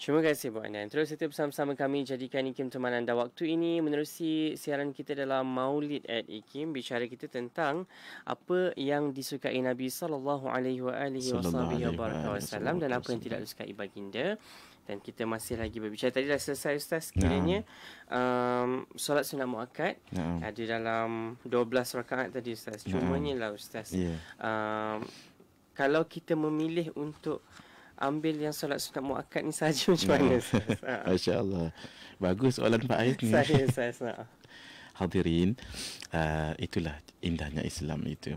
Terima kasih Bu Anan. Terus setiap bersama-sama kami jadikan IKIM teman anda waktu ini menerusi siaran kita dalam Maulid at IKIM bicara kita tentang apa yang disukai Nabi saw. alaihi dan apa yang tidak disukai baginda. Dan kita masih lagi berbicara. Tadi dah selesai Ustaz. Kiranya um, solat sunat muakkad. Ada dalam 12 rakaat tadi Ustaz. Cuma ni lah Ustaz. Yeah. Um, kalau kita memilih untuk ambil yang solat sunat muakkad ni saja macam mana Ustaz. Ya, Masya-Allah. Bagus soalan Pak Ais ni. Saya saya sangat. Hadirin, uh, itulah indahnya Islam itu.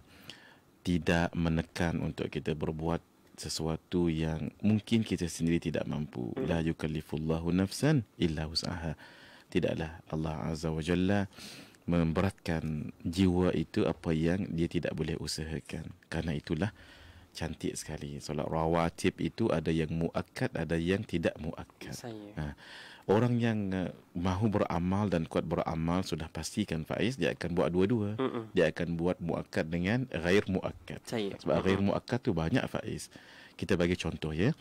Tidak menekan untuk kita berbuat sesuatu yang mungkin kita sendiri tidak mampu. Hmm. La yukallifullahu nafsan illa wus'aha. Tidaklah Allah Azza wa Jalla memberatkan jiwa itu apa yang dia tidak boleh usahakan. Karena itulah cantik sekali solat rawatib itu ada yang muakkad ada yang tidak muakkad ha. orang yang uh, mahu beramal dan kuat beramal sudah pastikan faiz dia akan buat dua-dua Mm-mm. dia akan buat muakkad dengan ghair muakkad sebab uh-huh. ghair muakkad tu banyak faiz kita bagi contoh ya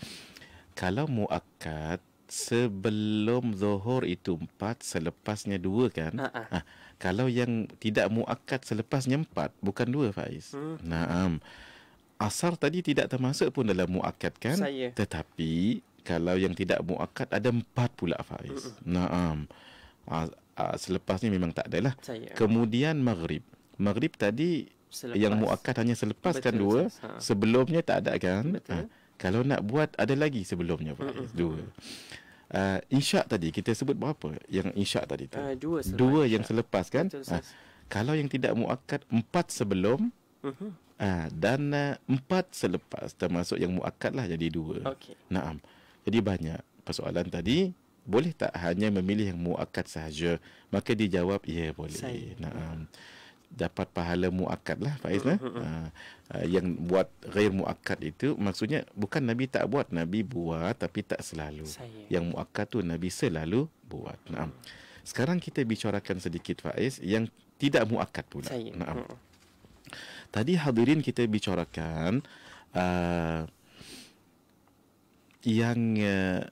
kalau muakkad sebelum zuhur itu empat selepasnya dua kan uh-huh. ha. kalau yang tidak muakkad selepasnya empat bukan dua faiz mm. naam um asar tadi tidak termasuk pun dalam muakkad kan Saya. tetapi kalau yang tidak muakkad ada empat pula faiz naam uh, uh, selepas ni memang tak ada lah kemudian maghrib maghrib tadi selepas. yang muakkad hanya selepas kan dua ha. sebelumnya tak ada kan Betul. Ah, kalau nak buat ada lagi sebelumnya faiz dua uh, insyak tadi kita sebut berapa yang insya tadi tu uh, dua, dua yang selepas kan uh, kalau yang tidak muakkad empat sebelum uh-huh. Ah dan uh, empat selepas termasuk yang muakkad lah jadi dua. Okay. Naam. Jadi banyak persoalan tadi boleh tak hanya memilih yang muakkad sahaja? Maka dijawab ya boleh. Naam. Dapat pahala muakkad lah Faiz lah. Uh, uh, yang buat gair muakkad itu maksudnya bukan Nabi tak buat, Nabi buat tapi tak selalu. Saya. Yang muakkad tu Nabi selalu buat. Naam. Sekarang kita bicarakan sedikit Faiz yang tidak muakkad pula. Saya. Naam. Uh-huh tadi hadirin kita bicarakan uh, yang uh,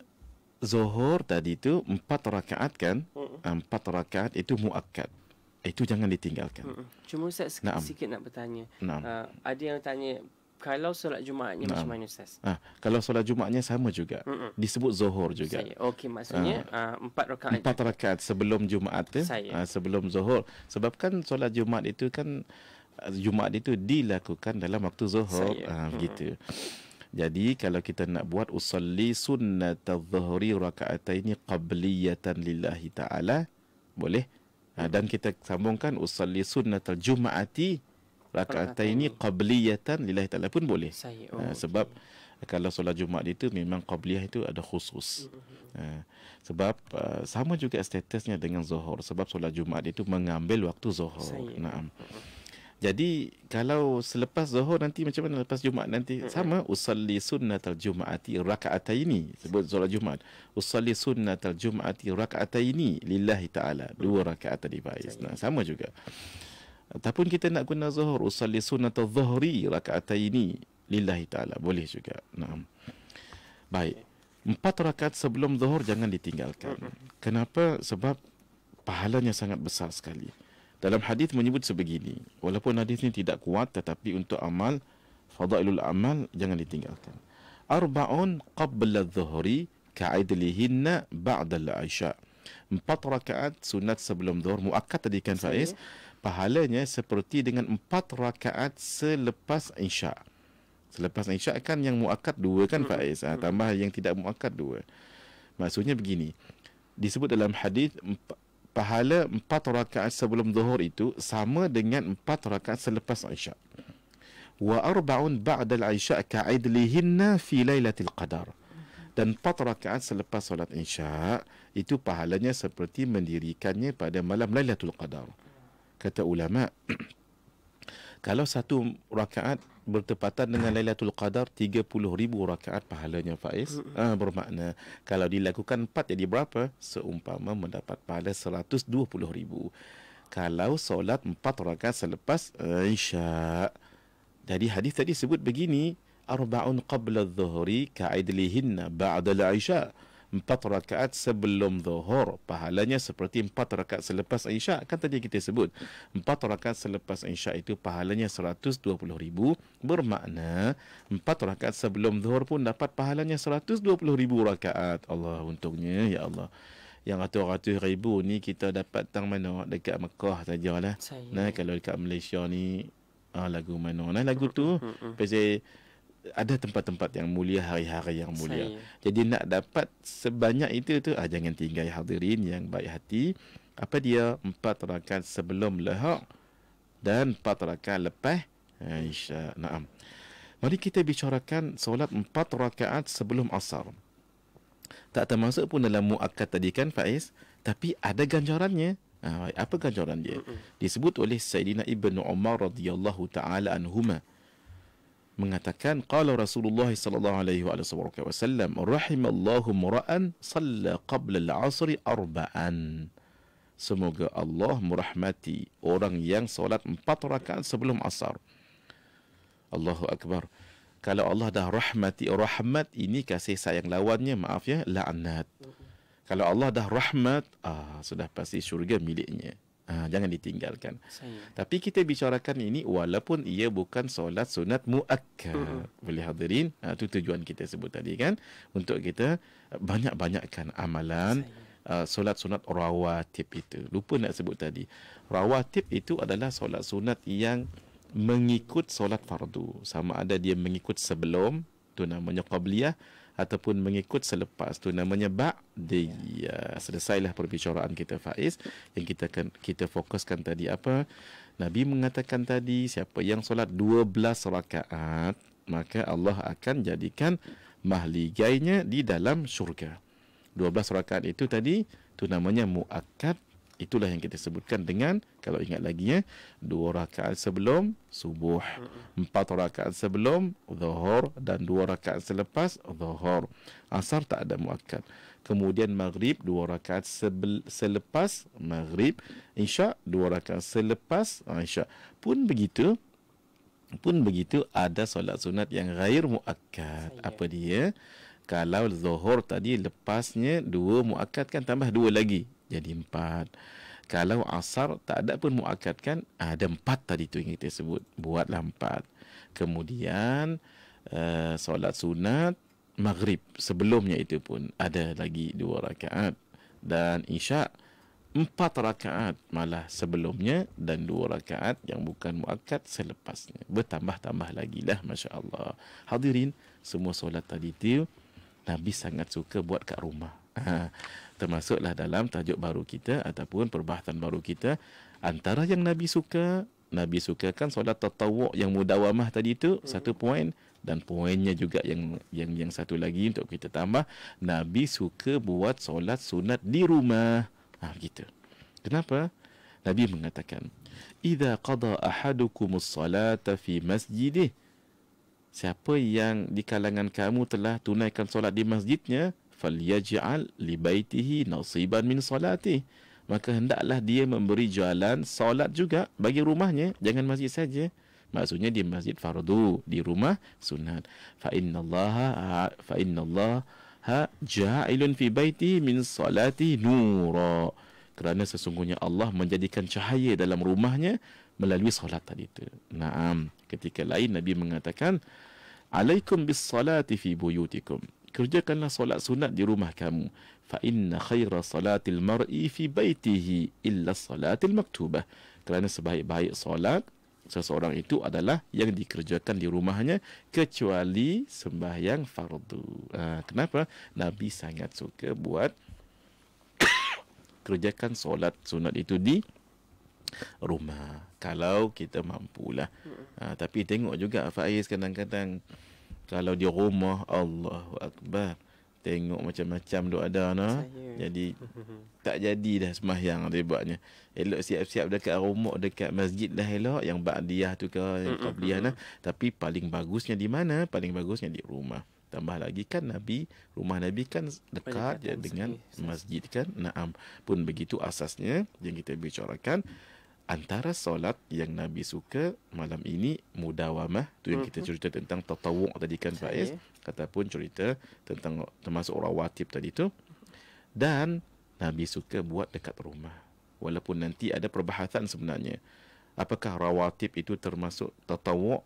zuhur tadi itu empat rakaat kan hmm. empat rakaat itu muakkad itu jangan ditinggalkan hmm. cuma ustaz sikit, nah. sikit nak bertanya nah. uh, ada yang tanya kalau solat Jumaatnya nah. macam mana ustaz ah kalau solat Jumaatnya sama juga hmm. disebut zuhur juga okey maksudnya uh, uh, empat rakaat empat rakaat sebelum Jumaat ya? saya. Ah, sebelum zuhur sebab kan solat Jumaat itu kan Uh, jumaat itu dilakukan dalam waktu zuhur ha, hmm. gitu. Jadi kalau kita nak buat usalli sunnat adh-dhuhri raka'ataini qabliyatan lillahi ta'ala boleh ha, dan kita sambungkan usalli sunnat al-jumaati raka'ataini qabliyatan lillahi ta'ala pun boleh ha, sebab kalau solat Jumaat itu memang qabliyah itu ada khusus. Ha, sebab sama juga statusnya dengan zuhur sebab solat Jumaat itu mengambil waktu zuhur. Naam. Hmm. Jadi kalau selepas Zuhur nanti macam mana lepas Jumaat nanti mm-hmm. sama usalli sunnatal jumaati rak'ataini sebut solat Jumaat usalli sunnatal jumaati rak'ataini lillahi taala dua rakaat tadi baik. Nah sama juga. Ataupun kita nak guna Zuhur usalli sunnatal zuhri rak'ataini lillahi taala boleh juga. Nah. Baik. Empat rakaat sebelum Zuhur jangan ditinggalkan. Mm-hmm. Kenapa? Sebab pahalanya sangat besar sekali. Dalam hadis menyebut sebegini, walaupun hadis ini tidak kuat tetapi untuk amal fadailul amal jangan ditinggalkan. Arba'un qabla dhuhri ka'idlihinna ba'da al-isha. Empat rakaat sunat sebelum dhuhr muakkad tadi kan Faiz. Pahalanya seperti dengan empat rakaat selepas isya. Selepas isya kan yang muakkad dua kan hmm. Faiz. Ha, tambah yang tidak muakkad dua. Maksudnya begini. Disebut dalam hadis empat pahala empat rakaat sebelum zuhur itu sama dengan empat rakaat selepas isyak. Wa arba'un ba'da al-isyak ka'idlihinna fi lailatul qadar. Dan empat rakaat selepas solat isyak itu pahalanya seperti mendirikannya pada malam lailatul qadar. Kata ulama kalau satu rakaat bertepatan dengan Lailatul Qadar 30,000 rakaat pahalanya Faiz. Uh, bermakna kalau dilakukan 4 jadi berapa? Seumpama mendapat pahala 120,000 kalau solat 4 rakaat selepas eh, insya jadi hadis tadi sebut begini arbaun qabla dhuhri ka'idlihinna ba'da al-isya' empat rakaat sebelum zuhur pahalanya seperti empat rakaat selepas isyak kan tadi kita sebut empat rakaat selepas isyak itu pahalanya ribu bermakna empat rakaat sebelum zuhur pun dapat pahalanya ribu rakaat Allah untungnya ya Allah yang ratus-ratus ribu ni kita dapat tang mana dekat Mekah sajalah nah kalau dekat Malaysia ni ah, lagu mana nah lagu tu pasal ada tempat-tempat yang mulia hari-hari yang mulia. Saya. Jadi nak dapat sebanyak itu tu ah jangan tinggal hadirin yang baik hati. Apa dia empat rakaat sebelum lehak dan empat rakaat lepas Isya. Naam. Mari kita bicarakan solat empat rakaat sebelum asar. Tak termasuk pun dalam muakkad tadi kan Faiz, tapi ada ganjarannya. Ah, apa ganjaran dia? Disebut oleh Sayyidina ibnu Umar radhiyallahu taala anhumah mengatakan qala Rasulullah sallallahu alaihi wa alihi wasallam rahimallahu mura'an salla qabla al-'asr arba'an semoga Allah merahmati orang yang solat empat rakaat sebelum asar Allahu akbar kalau Allah dah rahmati rahmat ini kasih sayang lawannya maaf ya la'nat kalau Allah dah rahmat ah sudah pasti syurga miliknya Ha, jangan ditinggalkan. Saya. Tapi kita bicarakan ini walaupun ia bukan solat sunat mu'akkad. Hmm. Boleh hadirin? Itu ha, tujuan kita sebut tadi kan. Untuk kita banyak-banyakkan amalan uh, solat sunat rawatib itu. Lupa nak sebut tadi. Rawatib itu adalah solat sunat yang mengikut solat fardu. Sama ada dia mengikut sebelum. tu namanya qabliyah ataupun mengikut selepas tu namanya ba'di. Selesailah perbincangan kita Faiz yang kita akan kita fokuskan tadi apa? Nabi mengatakan tadi siapa yang solat 12 rakaat maka Allah akan jadikan mahligainya di dalam syurga. 12 rakaat itu tadi tu namanya muakkad Itulah yang kita sebutkan dengan kalau ingat lagi ya dua rakaat sebelum subuh, empat rakaat sebelum zuhur dan dua rakaat selepas zuhur. Asar tak ada muakkad. Kemudian maghrib dua rakaat selepas maghrib, insya dua rakaat selepas ah, insya pun begitu pun begitu ada solat sunat yang ghair muakkad. Apa dia? Kalau zuhur tadi lepasnya dua muakkad kan tambah dua lagi jadi empat. Kalau asar tak ada pun muakatkan, ah, ada empat tadi tu yang kita sebut buatlah empat. Kemudian uh, solat sunat maghrib sebelumnya itu pun ada lagi dua rakaat dan isyak empat rakaat malah sebelumnya dan dua rakaat yang bukan muakat selepasnya bertambah-tambah lagi lah masya Allah hadirin semua solat tadi tu Nabi sangat suka buat kat rumah. Ha termasuklah dalam tajuk baru kita ataupun perbahasan baru kita antara yang Nabi suka Nabi suka kan solat tatawuk yang mudawamah tadi itu hmm. satu poin dan poinnya juga yang yang yang satu lagi untuk kita tambah Nabi suka buat solat sunat di rumah ah ha, gitu kenapa Nabi mengatakan idza qada ahadukumus salata fi masjidih siapa yang di kalangan kamu telah tunaikan solat di masjidnya falyaj'al li baitihi nasiban min salati maka hendaklah dia memberi jalan solat juga bagi rumahnya jangan masjid saja maksudnya di masjid fardu di rumah sunat fa innallaha fa innallaha ja'ilun fi baiti min salati nura kerana sesungguhnya Allah menjadikan cahaya dalam rumahnya melalui solat tadi itu naam ketika lain nabi mengatakan alaikum bis salati fi buyutikum kerjakanlah solat sunat di rumah kamu fa inna khaira salatil mar'i fi baitihi illa salatil maktubah kerana sebaik-baik solat seseorang itu adalah yang dikerjakan di rumahnya kecuali sembahyang fardu ha, kenapa nabi sangat suka buat kerjakan solat sunat itu di rumah kalau kita mampulah hmm. ha, tapi tengok juga faiz kadang-kadang kalau di rumah Allahu akbar tengok macam-macam duk ada no jadi tak jadi dah sembahyang dia buatnya elok siap-siap dekat rumah dekat masjid lah elok yang ba'diyah tu ke yang qabliyah nah tapi paling bagusnya di mana paling bagusnya di rumah tambah lagi kan nabi rumah nabi kan dekat ya, dengan masjid kan naam pun begitu asasnya yang kita bicarakan hmm antara solat yang Nabi suka malam ini mudawamah tu yang kita mhm. cerita tentang tatawuk tadi kan Faiz pun cerita tentang termasuk orang watib tadi tu dan Nabi suka buat dekat rumah walaupun nanti ada perbahasan sebenarnya apakah rawatib itu termasuk tatawuk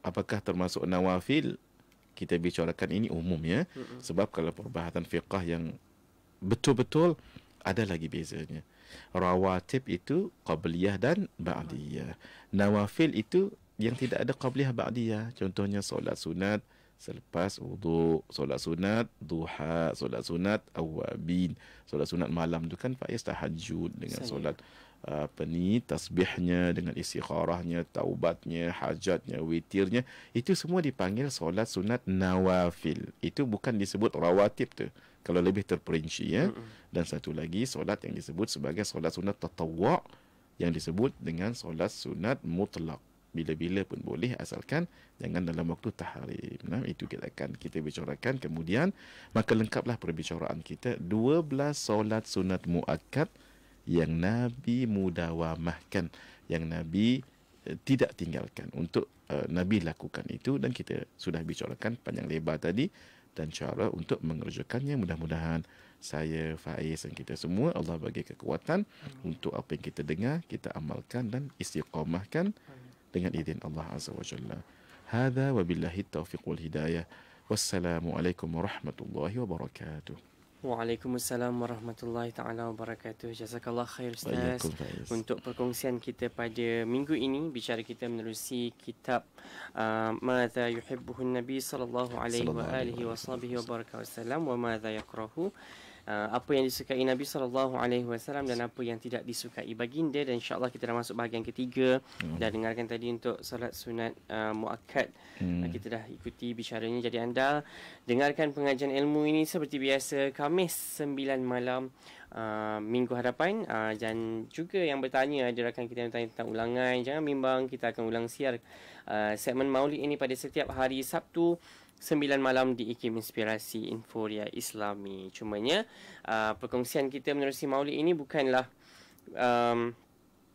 apakah termasuk nawafil kita bicarakan ini umum ya mhm. sebab kalau perbahasan fiqah yang betul-betul ada lagi bezanya rawatib itu qabliyah dan ba'diyah. Nawafil itu yang tidak ada qabliyah ba'diyah. Contohnya solat sunat selepas wuduk, solat sunat duha, solat sunat awabin, solat sunat malam tu kan faiz tahajud dengan Saya. solat ah, apa ni tasbihnya dengan istikharahnya taubatnya hajatnya witirnya itu semua dipanggil solat sunat nawafil itu bukan disebut rawatib tu kalau lebih terperinci ya mm-hmm. dan satu lagi solat yang disebut sebagai solat sunat tatawwu' yang disebut dengan solat sunat mutlak bila-bila pun boleh asalkan jangan dalam waktu tahrim nah itu kita akan kita bicarakan kemudian maka lengkaplah perbincangan kita 12 solat sunat muakkad yang nabi mudawamahkan yang nabi eh, tidak tinggalkan untuk eh, nabi lakukan itu dan kita sudah bicarakan panjang lebar tadi dan cara untuk mengerjakannya mudah-mudahan saya Faiz dan kita semua Allah bagi kekuatan Amin. untuk apa yang kita dengar kita amalkan dan istiqamahkan dengan izin Allah azza wa jalla hada wabillahi taufiq wal hidayah wassalamu alaikum warahmatullahi wabarakatuh Waalaikumsalam warahmatullahi taala wabarakatuh. Jazakallah khair ustaz untuk perkongsian kita pada minggu ini bicara kita menerusi kitab uh, Mada yuhibbuhu Nabi sallallahu alaihi wa alihi wasallam wa madza yakrahu. Wa Uh, apa yang disukai Nabi sallallahu alaihi wasallam dan apa yang tidak disukai baginda dan insyaallah kita dah masuk bahagian ketiga hmm. dah dengarkan tadi untuk solat sunat uh, muakkad hmm. uh, kita dah ikuti bicaranya jadi anda dengarkan pengajian ilmu ini seperti biasa Khamis 9 malam Uh, minggu hadapan uh, dan juga yang bertanya ada rakan kita yang bertanya tentang ulangan jangan bimbang kita akan ulang siar uh, segmen maulid ini pada setiap hari Sabtu 9 malam di IKIM Inspirasi Inforia Islami. Cumanya, uh, perkongsian kita menerusi maulid ini bukanlah um,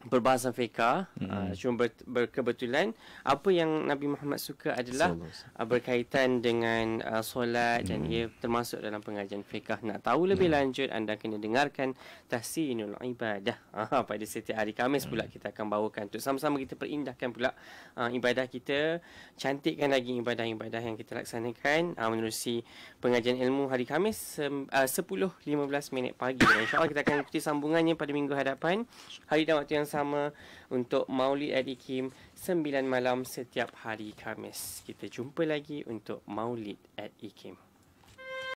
Berbahasa fiqah hmm. cuma ber, berkebetulan apa yang Nabi Muhammad suka adalah uh, berkaitan dengan uh, solat hmm. dan mm-hmm. ia termasuk dalam pengajian fiqah nak tahu lebih hmm. lanjut anda kena dengarkan tahsinul ibadah uh, pada setiap hari Kamis pula mm-hmm. kita akan bawakan untuk sama-sama kita perindahkan pula uh, ibadah kita cantikkan lagi ibadah-ibadah yang kita laksanakan uh, menerusi pengajian ilmu hari Khamis uh, 10.15 minit pagi insyaAllah kita akan ikuti sambungannya pada minggu hadapan hari dan waktu yang bersama untuk Maulid Adi Kim 9 malam setiap hari Kamis. Kita jumpa lagi untuk Maulid Adi Kim.